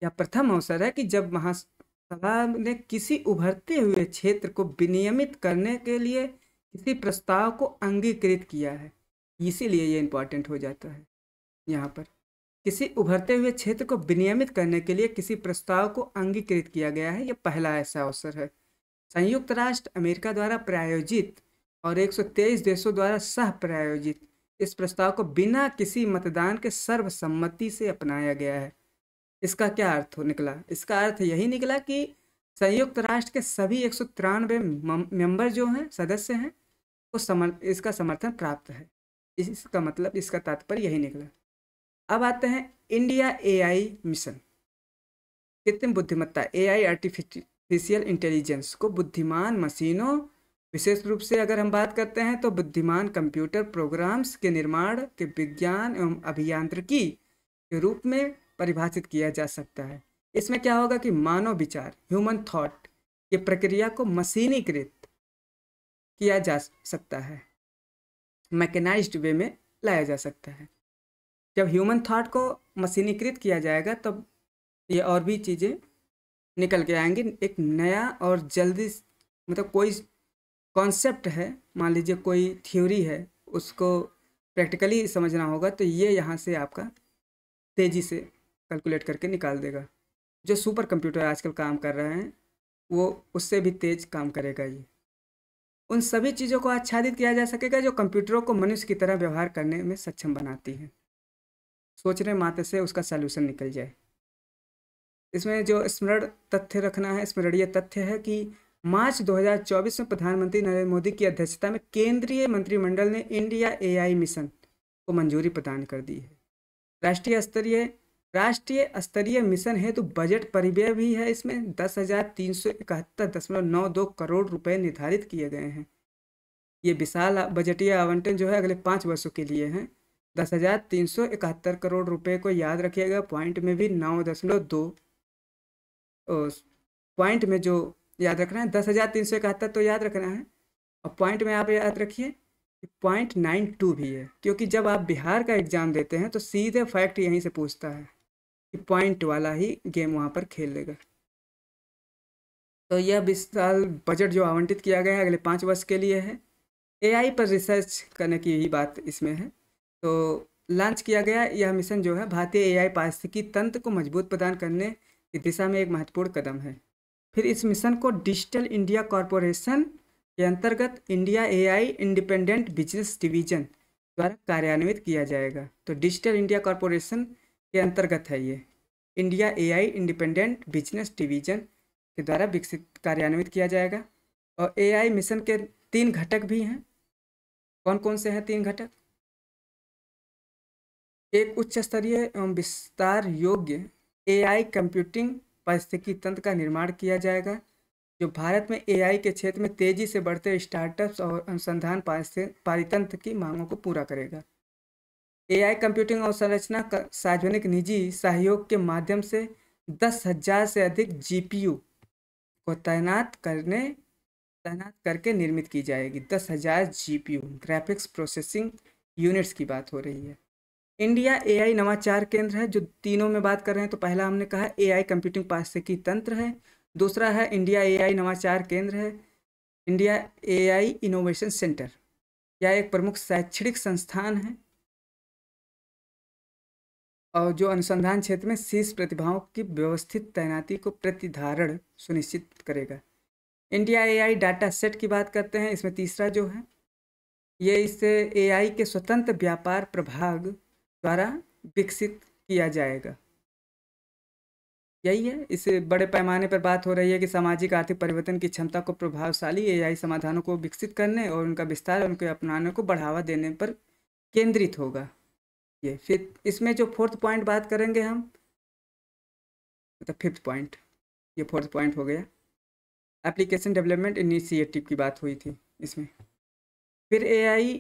यह प्रथम अवसर है कि जब महासभा ने किसी उभरते हुए क्षेत्र को विनियमित करने के लिए किसी प्रस्ताव को अंगीकृत किया है इसीलिए ये इम्पॉर्टेंट हो जाता है यहाँ पर किसी उभरते हुए क्षेत्र को विनियमित करने के लिए किसी प्रस्ताव को अंगीकृत किया गया है यह पहला ऐसा अवसर है संयुक्त राष्ट्र अमेरिका द्वारा प्रायोजित और 123 देशों द्वारा सह प्रायोजित इस प्रस्ताव को बिना किसी मतदान के सर्वसम्मति से अपनाया गया है इसका क्या अर्थ हो निकला इसका अर्थ यही निकला कि संयुक्त राष्ट्र के सभी एक मेंबर जो हैं सदस्य हैं वो समर्थ इसका समर्थन प्राप्त है इसका मतलब इसका तात्पर्य यही निकला अब आते हैं इंडिया एआई मिशन कृत्रिम बुद्धिमत्ता एआई आर्टिफिशल आर्टिफिशियल इंटेलिजेंस को बुद्धिमान मशीनों विशेष रूप से अगर हम बात करते हैं तो बुद्धिमान कंप्यूटर प्रोग्राम्स के निर्माण के विज्ञान एवं अभियांत्रिकी के रूप में परिभाषित किया जा सकता है इसमें क्या होगा कि मानव विचार ह्यूमन थॉट ये प्रक्रिया को मशीनीकृत किया जा सकता है मैकेनाइज्ड वे में लाया जा सकता है जब ह्यूमन थॉट को मशीनीकृत किया जाएगा तब ये और भी चीज़ें निकल के आएंगे एक नया और जल्दी मतलब कोई कॉन्सेप्ट है मान लीजिए कोई थ्योरी है उसको प्रैक्टिकली समझना होगा तो ये यहाँ से आपका तेज़ी से कैलकुलेट करके निकाल देगा जो सुपर कंप्यूटर आजकल काम कर रहे हैं वो उससे भी तेज़ काम करेगा ये उन सभी चीज़ों को आच्छादित किया जा सकेगा जो कंप्यूटरों को मनुष्य की तरह व्यवहार करने में सक्षम बनाती है सोचने मात्र से उसका सल्यूशन निकल जाए इसमें जो स्मरण तथ्य रखना है स्मरणीय तथ्य है कि मार्च 2024 में प्रधानमंत्री नरेंद्र मोदी की अध्यक्षता में केंद्रीय मंत्रिमंडल ने इंडिया एआई मिशन को मंजूरी प्रदान कर दी है राष्ट्रीय स्तरीय राष्ट्रीय स्तरीय मिशन है तो बजट परिव्यय भी है इसमें दस हजार तीन सौ इकहत्तर दशमलव नौ दो करोड़ रुपए निर्धारित किए गए हैं ये विशाल बजटीय आवंटन जो है अगले पाँच वर्षों के लिए हैं दस हजार तीन सौ इकहत्तर करोड़ रुपए को याद रखिएगा पॉइंट में भी नौ दशमलव दो पॉइंट में जो याद रखना है दस हज़ार तीन सौ इकहत्तर तो याद रखना है और पॉइंट में आप याद रखिए पॉइंट नाइन टू भी है क्योंकि जब आप बिहार का एग्ज़ाम देते हैं तो सीधे फैक्ट यहीं से पूछता है कि पॉइंट वाला ही गेम वहाँ पर खेल लेगा तो यह बीस साल बजट जो आवंटित किया गया है अगले पाँच वर्ष के लिए है एआई पर रिसर्च करने की ही बात इसमें है तो लॉन्च किया गया यह मिशन जो है भारतीय एआई पारिस्थिकी तंत्र को मजबूत प्रदान करने की दिशा में एक महत्वपूर्ण कदम है फिर इस मिशन को डिजिटल इंडिया कॉरपोरेशन के अंतर्गत India AI independent business division द्वारा कार्यान्वित किया जाएगा तो डिजिटल इंडिया कॉरपोरेशन के अंतर्गत है ये India AI independent business division के द्वारा विकसित कार्यान्वित किया जाएगा और एआई मिशन के तीन घटक भी हैं कौन कौन से हैं तीन घटक एक उच्च स्तरीय एवं विस्तार योग्य एआई कंप्यूटिंग पारिस्थितिकी तंत्र का निर्माण किया जाएगा जो भारत में एआई के क्षेत्र में तेजी से बढ़ते स्टार्टअप्स और अनुसंधान पारितंत्र की मांगों को पूरा करेगा एआई कंप्यूटिंग और संरचना सार्वजनिक निजी सहयोग के माध्यम से दस हजार से अधिक जीपीयू को तैनात करने तैनात करके निर्मित की जाएगी दस हजार जी ग्राफिक्स प्रोसेसिंग यूनिट्स की बात हो रही है इंडिया एआई नवाचार केंद्र है जो तीनों में बात कर रहे हैं तो पहला हमने कहा एआई कंप्यूटिंग पारिस्थितिकी तंत्र है दूसरा है इंडिया एआई नवाचार केंद्र है इंडिया एआई इनोवेशन सेंटर यह एक प्रमुख शैक्षणिक संस्थान है और जो अनुसंधान क्षेत्र में शीर्ष प्रतिभाओं की व्यवस्थित तैनाती को प्रतिधारण सुनिश्चित करेगा इंडिया एआई डाटा सेट की बात करते हैं इसमें तीसरा जो है ये इसे एआई के स्वतंत्र व्यापार प्रभाग द्वारा विकसित किया जाएगा यही है इसे बड़े पैमाने पर बात हो रही है कि सामाजिक आर्थिक परिवर्तन की क्षमता को प्रभावशाली एआई समाधानों को विकसित करने और उनका विस्तार उनके अपनाने को बढ़ावा देने पर केंद्रित होगा ये फिर इसमें जो फोर्थ पॉइंट बात करेंगे हम मतलब फिफ्थ पॉइंट ये फोर्थ पॉइंट हो गया एप्लीकेशन डेवलपमेंट इनिशिएटिव की बात हुई थी इसमें फिर AI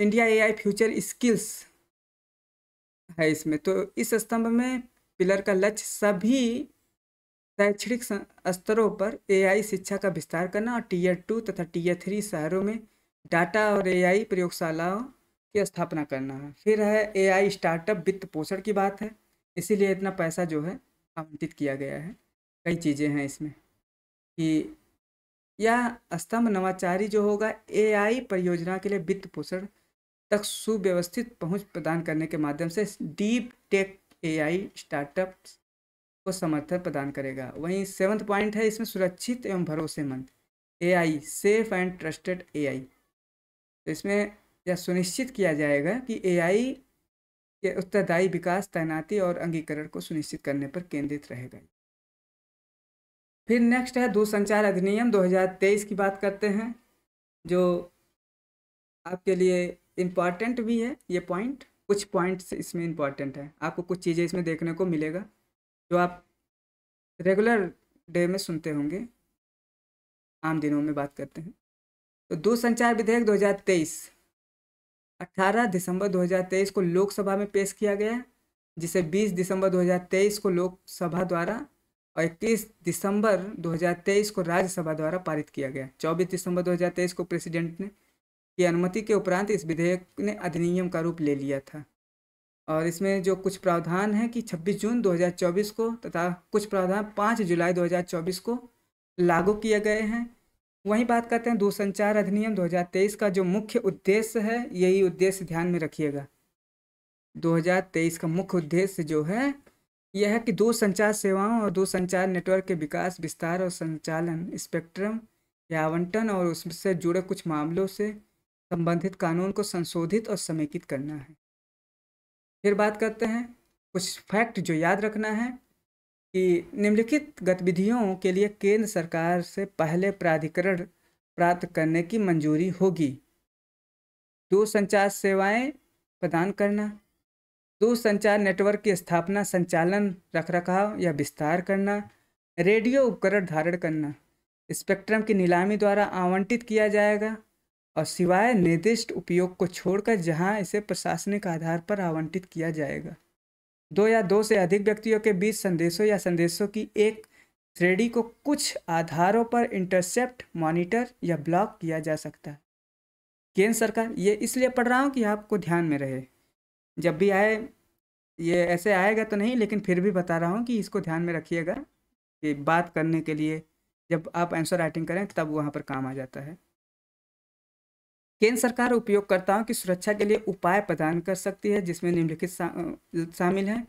India AI future skills है इसमें तो इस स्तंभ में पिलर का लक्ष्य सभी शैक्षणिक स्तरों पर एआई शिक्षा का विस्तार करना और टीयर टू तथा टीयर थ्री शहरों में डाटा और एआई प्रयोगशालाओं की स्थापना करना है फिर है एआई स्टार्टअप वित्त पोषण की बात है इसीलिए इतना पैसा जो है आवंटित किया गया है कई चीज़ें हैं इसमें कि यह स्तंभ नवाचारी जो होगा एआई परियोजना के लिए वित्त पोषण तक सुव्यवस्थित पहुंच प्रदान करने के माध्यम से डीप टेक एआई स्टार्टअप को समर्थन प्रदान करेगा वहीं सेवन्थ पॉइंट है इसमें सुरक्षित एवं भरोसेमंद AI safe and trusted AI तो इसमें यह सुनिश्चित किया जाएगा कि एआई के उत्तरदायी विकास तैनाती और अंगीकरण को सुनिश्चित करने पर केंद्रित रहेगा फिर नेक्स्ट है दूरसंचार अधिनियम 2023 की बात करते हैं जो आपके लिए इम्पॉर्टेंट भी है ये पॉइंट कुछ पॉइंट्स इसमें इम्पॉर्टेंट है आपको कुछ चीज़ें इसमें देखने को मिलेगा जो आप रेगुलर डे में सुनते होंगे आम दिनों में बात करते हैं तो दूरसंचार विधेयक 2023 18 दिसंबर 2023 को लोकसभा में पेश किया गया जिसे 20 दिसंबर 2023 को लोकसभा द्वारा और 21 दिसंबर 2023 को राज्यसभा द्वारा पारित किया गया 24 दिसंबर 2023 को प्रेसिडेंट ने की अनुमति के उपरांत इस विधेयक ने अधिनियम का रूप ले लिया था और इसमें जो कुछ प्रावधान हैं कि 26 जून 2024 को तथा कुछ प्रावधान 5 जुलाई 2024 को लागू किए गए हैं वहीं बात करते हैं दूरसंचार अधिनियम 2023 का जो मुख्य उद्देश्य है यही उद्देश्य ध्यान में रखिएगा 2023 का मुख्य उद्देश्य जो है यह है कि दूरसंचार सेवाओं और दूरसंचार नेटवर्क के विकास विस्तार और संचालन स्पेक्ट्रम या आवंटन और उससे जुड़े कुछ मामलों से संबंधित कानून को संशोधित और समेकित करना है फिर बात करते हैं कुछ फैक्ट जो याद रखना है कि निम्नलिखित गतिविधियों के लिए केंद्र सरकार से पहले प्राधिकरण प्राप्त करने की मंजूरी होगी दूरसंचार सेवाएं प्रदान करना दूरसंचार नेटवर्क की स्थापना संचालन रखरखाव या विस्तार करना रेडियो उपकरण धारण करना स्पेक्ट्रम की नीलामी द्वारा आवंटित किया जाएगा और सिवाय निर्दिष्ट उपयोग को छोड़कर जहां इसे प्रशासनिक आधार पर आवंटित किया जाएगा दो या दो से अधिक व्यक्तियों के बीच संदेशों या संदेशों की एक श्रेणी को कुछ आधारों पर इंटरसेप्ट मॉनिटर या ब्लॉक किया जा सकता है केंद्र सरकार ये इसलिए पढ़ रहा हूँ कि आपको ध्यान में रहे जब भी आए ये ऐसे आएगा तो नहीं लेकिन फिर भी बता रहा हूँ कि इसको ध्यान में रखिएगा कि बात करने के लिए जब आप आंसर राइटिंग करें तब वहाँ पर काम आ जाता है केंद्र सरकार उपयोगकर्ताओं की सुरक्षा के लिए उपाय प्रदान कर सकती है जिसमें निम्नलिखित सा, शामिल हैं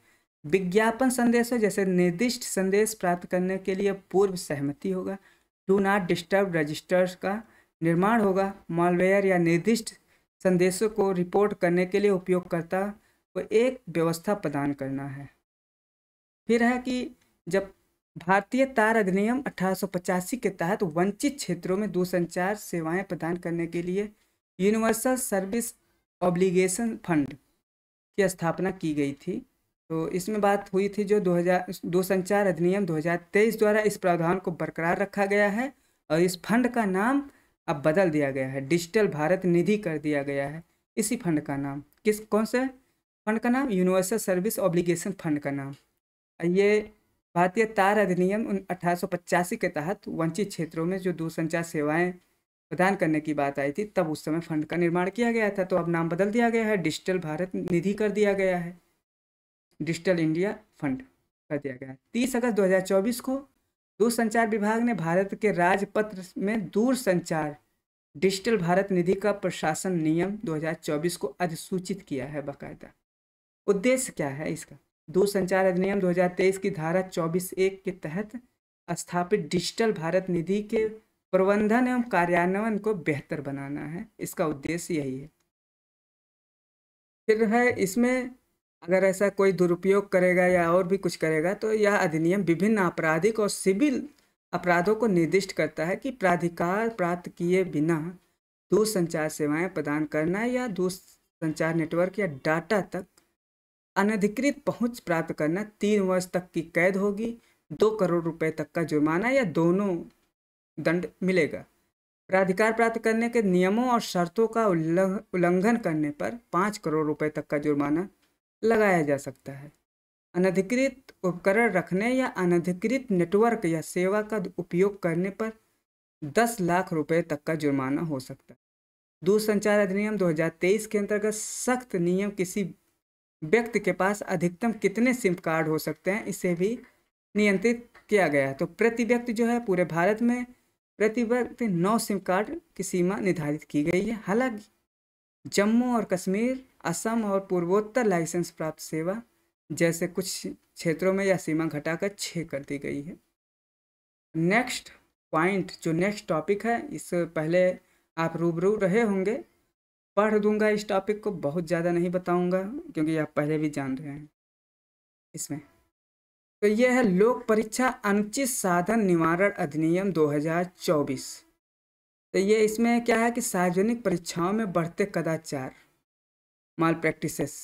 विज्ञापन संदेशों जैसे निर्दिष्ट संदेश प्राप्त करने के लिए पूर्व सहमति होगा डू नॉट डिस्टर्ब रजिस्टर्स का निर्माण होगा मॉलवेयर या निर्दिष्ट संदेशों को रिपोर्ट करने के लिए उपयोगकर्ता को एक व्यवस्था प्रदान करना है फिर है कि जब भारतीय तार अधिनियम अठारह के तहत वंचित क्षेत्रों में दूरसंचार सेवाएं प्रदान करने के लिए यूनिवर्सल सर्विस ऑब्लिगेशन फंड की स्थापना की गई थी तो इसमें बात हुई थी जो 2000 दो संचार अधिनियम 2023 द्वारा इस प्रावधान को बरकरार रखा गया है और इस फंड का नाम अब बदल दिया गया है डिजिटल भारत निधि कर दिया गया है इसी फंड का नाम किस कौन सा फंड का नाम यूनिवर्सल सर्विस ऑब्लिगेशन फंड का नाम ये भारतीय तार अधिनियम उन अठारह के तहत वंचित क्षेत्रों में जो दूरसंचार सेवाएं प्रदान करने की बात आई थी तब उस समय फंड का निर्माण किया गया था तो अब नाम बदल दिया गया है डिजिटल भारत निधि कर दिया गया है डिजिटल इंडिया फंड कर दिया गया है तीस अगस्त 2024 को संचार विभाग ने भारत के राजपत्र में संचार डिजिटल भारत निधि का प्रशासन नियम 2024 को अधिसूचित किया है बाकायदा उद्देश्य क्या है इसका दूर संचार अधिनियम 2023 की धारा 24 एक के तहत स्थापित डिजिटल भारत निधि के प्रबंधन एवं कार्यान्वयन को बेहतर बनाना है इसका उद्देश्य यही है फिर है इसमें अगर ऐसा कोई दुरुपयोग करेगा या और भी कुछ करेगा तो यह अधिनियम विभिन्न आपराधिक और सिविल अपराधों को निर्दिष्ट करता है कि प्राधिकार प्राप्त किए बिना दूरसंचार सेवाएं प्रदान करना या दूरसंचार नेटवर्क या डाटा तक अनधिकृत पहुंच प्राप्त करना तीन वर्ष तक की कैद होगी दो करोड़ रुपए तक का जुर्माना या दोनों दंड मिलेगा प्राधिकार प्राप्त करने के नियमों और शर्तों का उल्लंघन करने पर पाँच करोड़ रुपए तक का जुर्माना लगाया जा सकता है अनधिकृत उपकरण रखने या अनधिकृत नेटवर्क या सेवा का उपयोग करने पर दस लाख रुपए तक का जुर्माना हो सकता है दूरसंचार अधिनियम 2023 के अंतर्गत सख्त नियम किसी व्यक्ति के पास अधिकतम कितने सिम कार्ड हो सकते हैं इसे भी नियंत्रित किया गया है तो प्रति व्यक्ति जो है पूरे भारत में प्रति व्यक्ति नौ सिम कार्ड की सीमा निर्धारित की गई है हालांकि जम्मू और कश्मीर असम और पूर्वोत्तर लाइसेंस प्राप्त सेवा जैसे कुछ क्षेत्रों में यह सीमा घटाकर छः कर दी गई है नेक्स्ट पॉइंट जो नेक्स्ट टॉपिक है इससे पहले आप रूबरू रहे होंगे पढ़ दूंगा इस टॉपिक को बहुत ज़्यादा नहीं बताऊंगा क्योंकि आप पहले भी जान रहे हैं इसमें तो यह है लोक परीक्षा अनुचित साधन निवारण अधिनियम 2024 तो ये इसमें क्या है कि सार्वजनिक परीक्षाओं में बढ़ते कदाचार माल प्रैक्टिसेस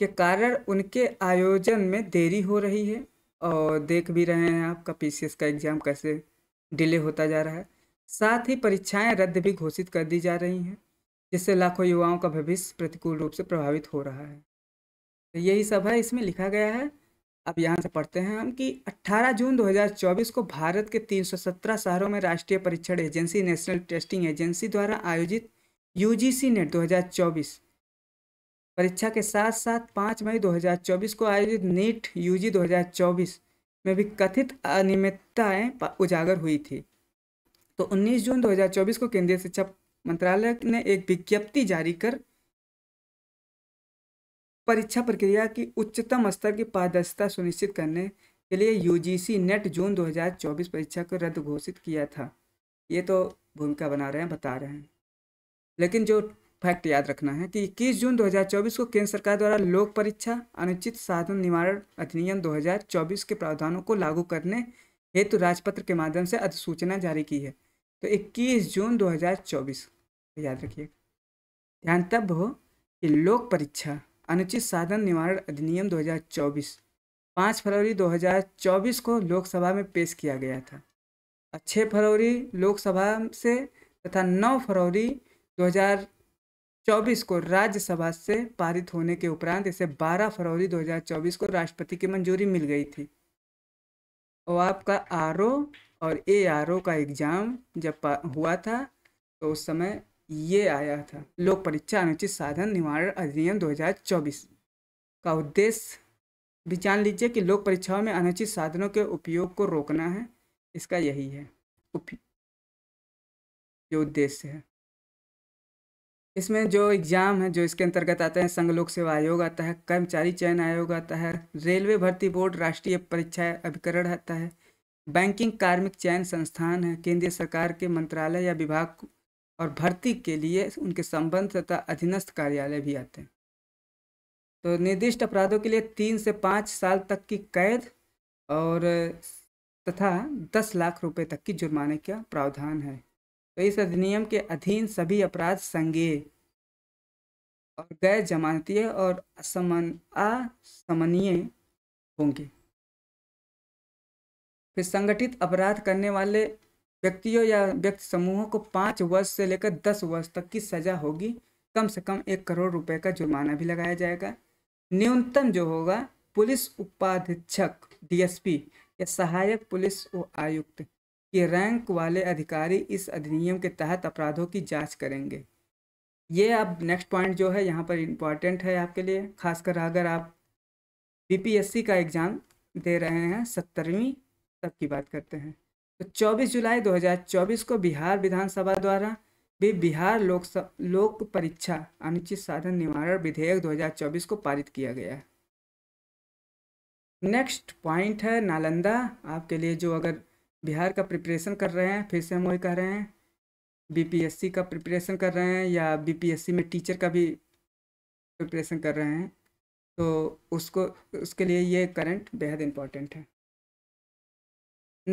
के कारण उनके आयोजन में देरी हो रही है और देख भी रहे हैं आपका पी का एग्ज़ाम कैसे डिले होता जा रहा है साथ ही परीक्षाएं रद्द भी घोषित कर दी जा रही हैं जिससे लाखों युवाओं का भविष्य प्रतिकूल रूप से प्रभावित हो रहा है तो यही सब है इसमें लिखा गया है अब यहाँ से पढ़ते हैं हम कि 18 जून 2024 को भारत के 317 शहरों में राष्ट्रीय परीक्षण एजेंसी नेशनल टेस्टिंग एजेंसी द्वारा आयोजित यूजीसी नेट 2024 परीक्षा के साथ साथ 5 मई 2024 को आयोजित नीट यूजी 2024 में भी कथित अनियमितताएँ उजागर हुई थी तो 19 जून 2024 को केंद्रीय शिक्षा मंत्रालय ने एक विज्ञप्ति जारी कर परीक्षा प्रक्रिया की उच्चतम स्तर की पारदर्शिता सुनिश्चित करने के लिए यूजीसी नेट जून 2024 परीक्षा को रद्द घोषित किया था ये तो भूमिका बना रहे हैं बता रहे हैं लेकिन जो फैक्ट याद रखना है कि 21 जून 2024 को केंद्र सरकार द्वारा लोक परीक्षा अनुचित साधन निवारण अधिनियम 2024 के प्रावधानों को लागू करने हेतु तो राजपत्र के माध्यम से अधिसूचना जारी की है तो 21 जून 2024 याद रखिए ध्यान तब हो कि लोक परीक्षा अनुचित साधन निवारण अधिनियम 2024 5 फरवरी 2024 को लोकसभा में पेश किया गया था और फरवरी लोकसभा से तथा 9 फरवरी 2024 को राज्यसभा से पारित होने के उपरांत इसे 12 फरवरी 2024 को राष्ट्रपति की मंजूरी मिल गई थी और आपका आर और ए आर का एग्ज़ाम जब हुआ था तो उस समय ये आया था लोक परीक्षा अनुचित साधन निवारण अधिनियम 2024 का उद्देश्य भी जान लीजिए कि लोक परीक्षाओं में अनुचित साधनों के उपयोग को रोकना है इसका यही है जो उद्देश्य है इसमें जो एग्ज़ाम है जो इसके अंतर्गत आते हैं संघ लोक सेवा आयोग आता है कर्मचारी चयन आयोग आता है रेलवे भर्ती बोर्ड राष्ट्रीय परीक्षा अभिकरण आता है बैंकिंग कार्मिक चयन संस्थान है केंद्रीय सरकार के मंत्रालय या विभाग और भर्ती के लिए उनके संबंध तथा अधीनस्थ कार्यालय भी आते हैं तो निर्दिष्ट अपराधों के लिए तीन से पाँच साल तक की कैद और तथा दस लाख रुपए तक की जुर्माने का प्रावधान है तो इस अधिनियम के अधीन सभी अपराध संज्ञेय और गैर जमानतीय और असमन असमनीय होंगे फिर संगठित अपराध करने वाले व्यक्तियों या व्यक्ति समूहों को पाँच वर्ष से लेकर दस वर्ष तक की सजा होगी कम से कम एक करोड़ रुपए का जुर्माना भी लगाया जाएगा न्यूनतम जो होगा पुलिस उपाधीक्षक डीएसपी या सहायक पुलिस आयुक्त के रैंक वाले अधिकारी इस अधिनियम के तहत अपराधों की जांच करेंगे ये अब नेक्स्ट पॉइंट जो है यहाँ पर इम्पॉर्टेंट है आपके लिए खासकर अगर आप बीपीएससी का एग्ज़ाम दे रहे हैं सत्तरवीं तब की बात करते हैं तो 24 जुलाई 2024 को बिहार विधानसभा द्वारा भी बिहार लोक लोक परीक्षा अनुचित साधन निवारण विधेयक 2024 को पारित किया गया है नेक्स्ट पॉइंट है नालंदा आपके लिए जो अगर बिहार का प्रिपरेशन कर रहे हैं फिर से हम वही कह रहे हैं बीपीएससी का प्रिपरेशन कर रहे हैं या बीपीएससी में टीचर का भी प्रिपरेशन कर रहे हैं तो उसको उसके लिए ये करंट बेहद इम्पॉर्टेंट है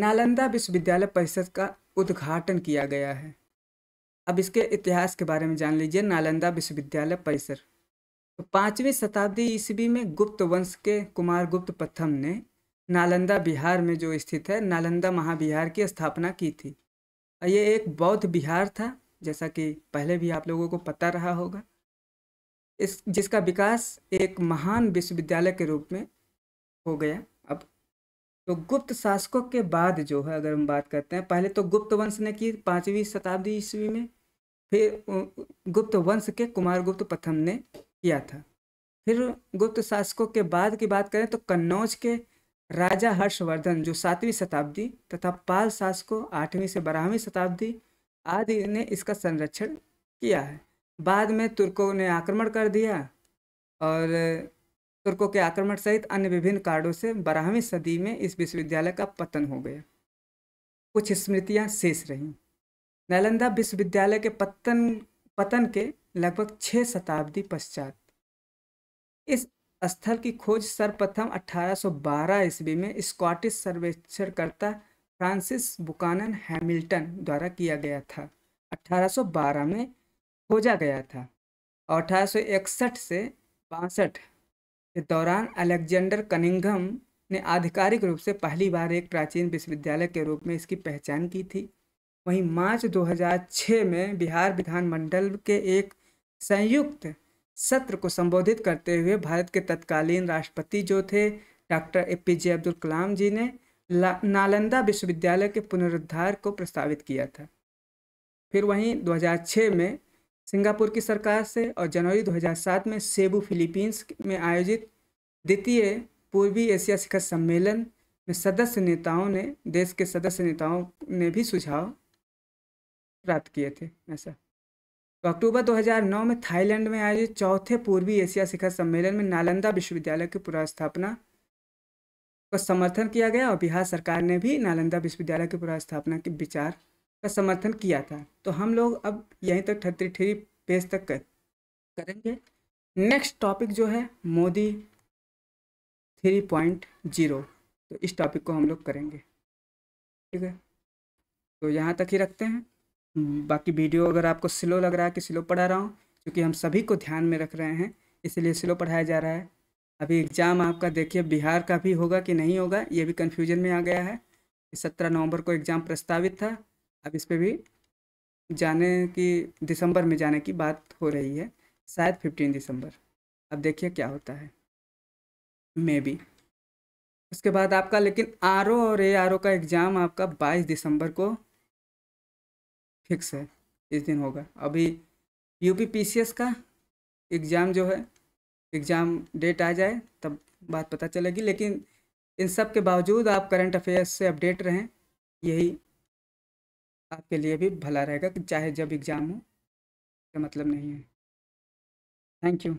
नालंदा विश्वविद्यालय परिषद का उद्घाटन किया गया है अब इसके इतिहास के बारे में जान लीजिए नालंदा विश्वविद्यालय परिसर तो पाँचवीं शताब्दी ईस्वी में गुप्त वंश के कुमार गुप्त प्रथम ने नालंदा बिहार में जो स्थित है नालंदा महाविहार की स्थापना की थी ये एक बौद्ध बिहार था जैसा कि पहले भी आप लोगों को पता रहा होगा इस जिसका विकास एक महान विश्वविद्यालय के रूप में हो गया तो गुप्त शासकों के बाद जो है अगर हम बात करते हैं पहले तो गुप्त वंश ने की पाँचवीं शताब्दी ईस्वी में फिर गुप्त वंश के कुमार गुप्त प्रथम ने किया था फिर गुप्त शासकों के बाद की बात करें तो कन्नौज के राजा हर्षवर्धन जो सातवीं शताब्दी तथा पाल शासकों आठवीं से बारहवीं शताब्दी आदि ने इसका संरक्षण किया है बाद में तुर्कों ने आक्रमण कर दिया और तुर्कों के आक्रमण सहित अन्य विभिन्न कारणों से बारहवीं सदी में इस विश्वविद्यालय का पतन हो गया कुछ स्मृतियां शेष रहीं नालंदा विश्वविद्यालय के पतन पतन के लगभग छः शताब्दी पश्चात इस स्थल की खोज सर्वप्रथम 1812 ईस्वी में स्कॉटिश सर्वेक्षणकर्ता फ्रांसिस बुकानन हैमिल्टन द्वारा किया गया था 1812 में खोजा गया था और अठारह से बासठ के दौरान अलेक्जेंडर कनिंघम ने आधिकारिक रूप से पहली बार एक प्राचीन विश्वविद्यालय के रूप में इसकी पहचान की थी वहीं मार्च 2006 में बिहार विधानमंडल के एक संयुक्त सत्र को संबोधित करते हुए भारत के तत्कालीन राष्ट्रपति जो थे doctor A P J Abdul Kalam ji ने नालंदा विश्वविद्यालय के पुनरुद्धार को प्रस्तावित किया था फिर वहीं 2006 में सिंगापुर की सरकार से और जनवरी 2007 में सेबू फिलीपींस में आयोजित द्वितीय पूर्वी एशिया शिखर सम्मेलन में सदस्य नेताओं ने देश के सदस्य नेताओं ने भी सुझाव प्राप्त किए थे ऐसा हाँ तो अक्टूबर 2009 में थाईलैंड में आयोजित चौथे पूर्वी एशिया शिखर सम्मेलन में नालंदा विश्वविद्यालय की पुनर्स्थापना का समर्थन किया गया और बिहार सरकार ने भी नालंदा विश्वविद्यालय की पुनर्स्थापना के विचार का समर्थन किया था तो हम लोग अब यहीं तक थर्टी थ्री पेज तक कर, करेंगे नेक्स्ट टॉपिक जो है मोदी थ्री पॉइंट जीरो तो इस टॉपिक को हम लोग करेंगे ठीक है तो यहाँ तक ही रखते हैं बाकी वीडियो अगर आपको स्लो लग रहा है कि स्लो पढ़ा रहा हूँ क्योंकि हम सभी को ध्यान में रख रहे हैं इसलिए स्लो पढ़ाया जा रहा है अभी एग्ज़ाम आपका देखिए बिहार का भी होगा कि नहीं होगा ये भी कन्फ्यूजन में आ गया है सत्रह नवंबर को एग्ज़ाम प्रस्तावित था अब इस पर भी जाने की दिसंबर में जाने की बात हो रही है शायद फिफ्टीन दिसंबर अब देखिए क्या होता है मे बी उसके बाद आपका लेकिन आर और ए आर का एग्ज़ाम आपका बाईस दिसंबर को फिक्स है इस दिन होगा अभी यूपी पी का एग्ज़ाम जो है एग्ज़ाम डेट आ जाए तब बात पता चलेगी लेकिन इन सब के बावजूद आप करंट अफेयर्स से अपडेट रहें यही आपके लिए भी भला रहेगा कि चाहे जब एग्ज़ाम हो मतलब नहीं है थैंक यू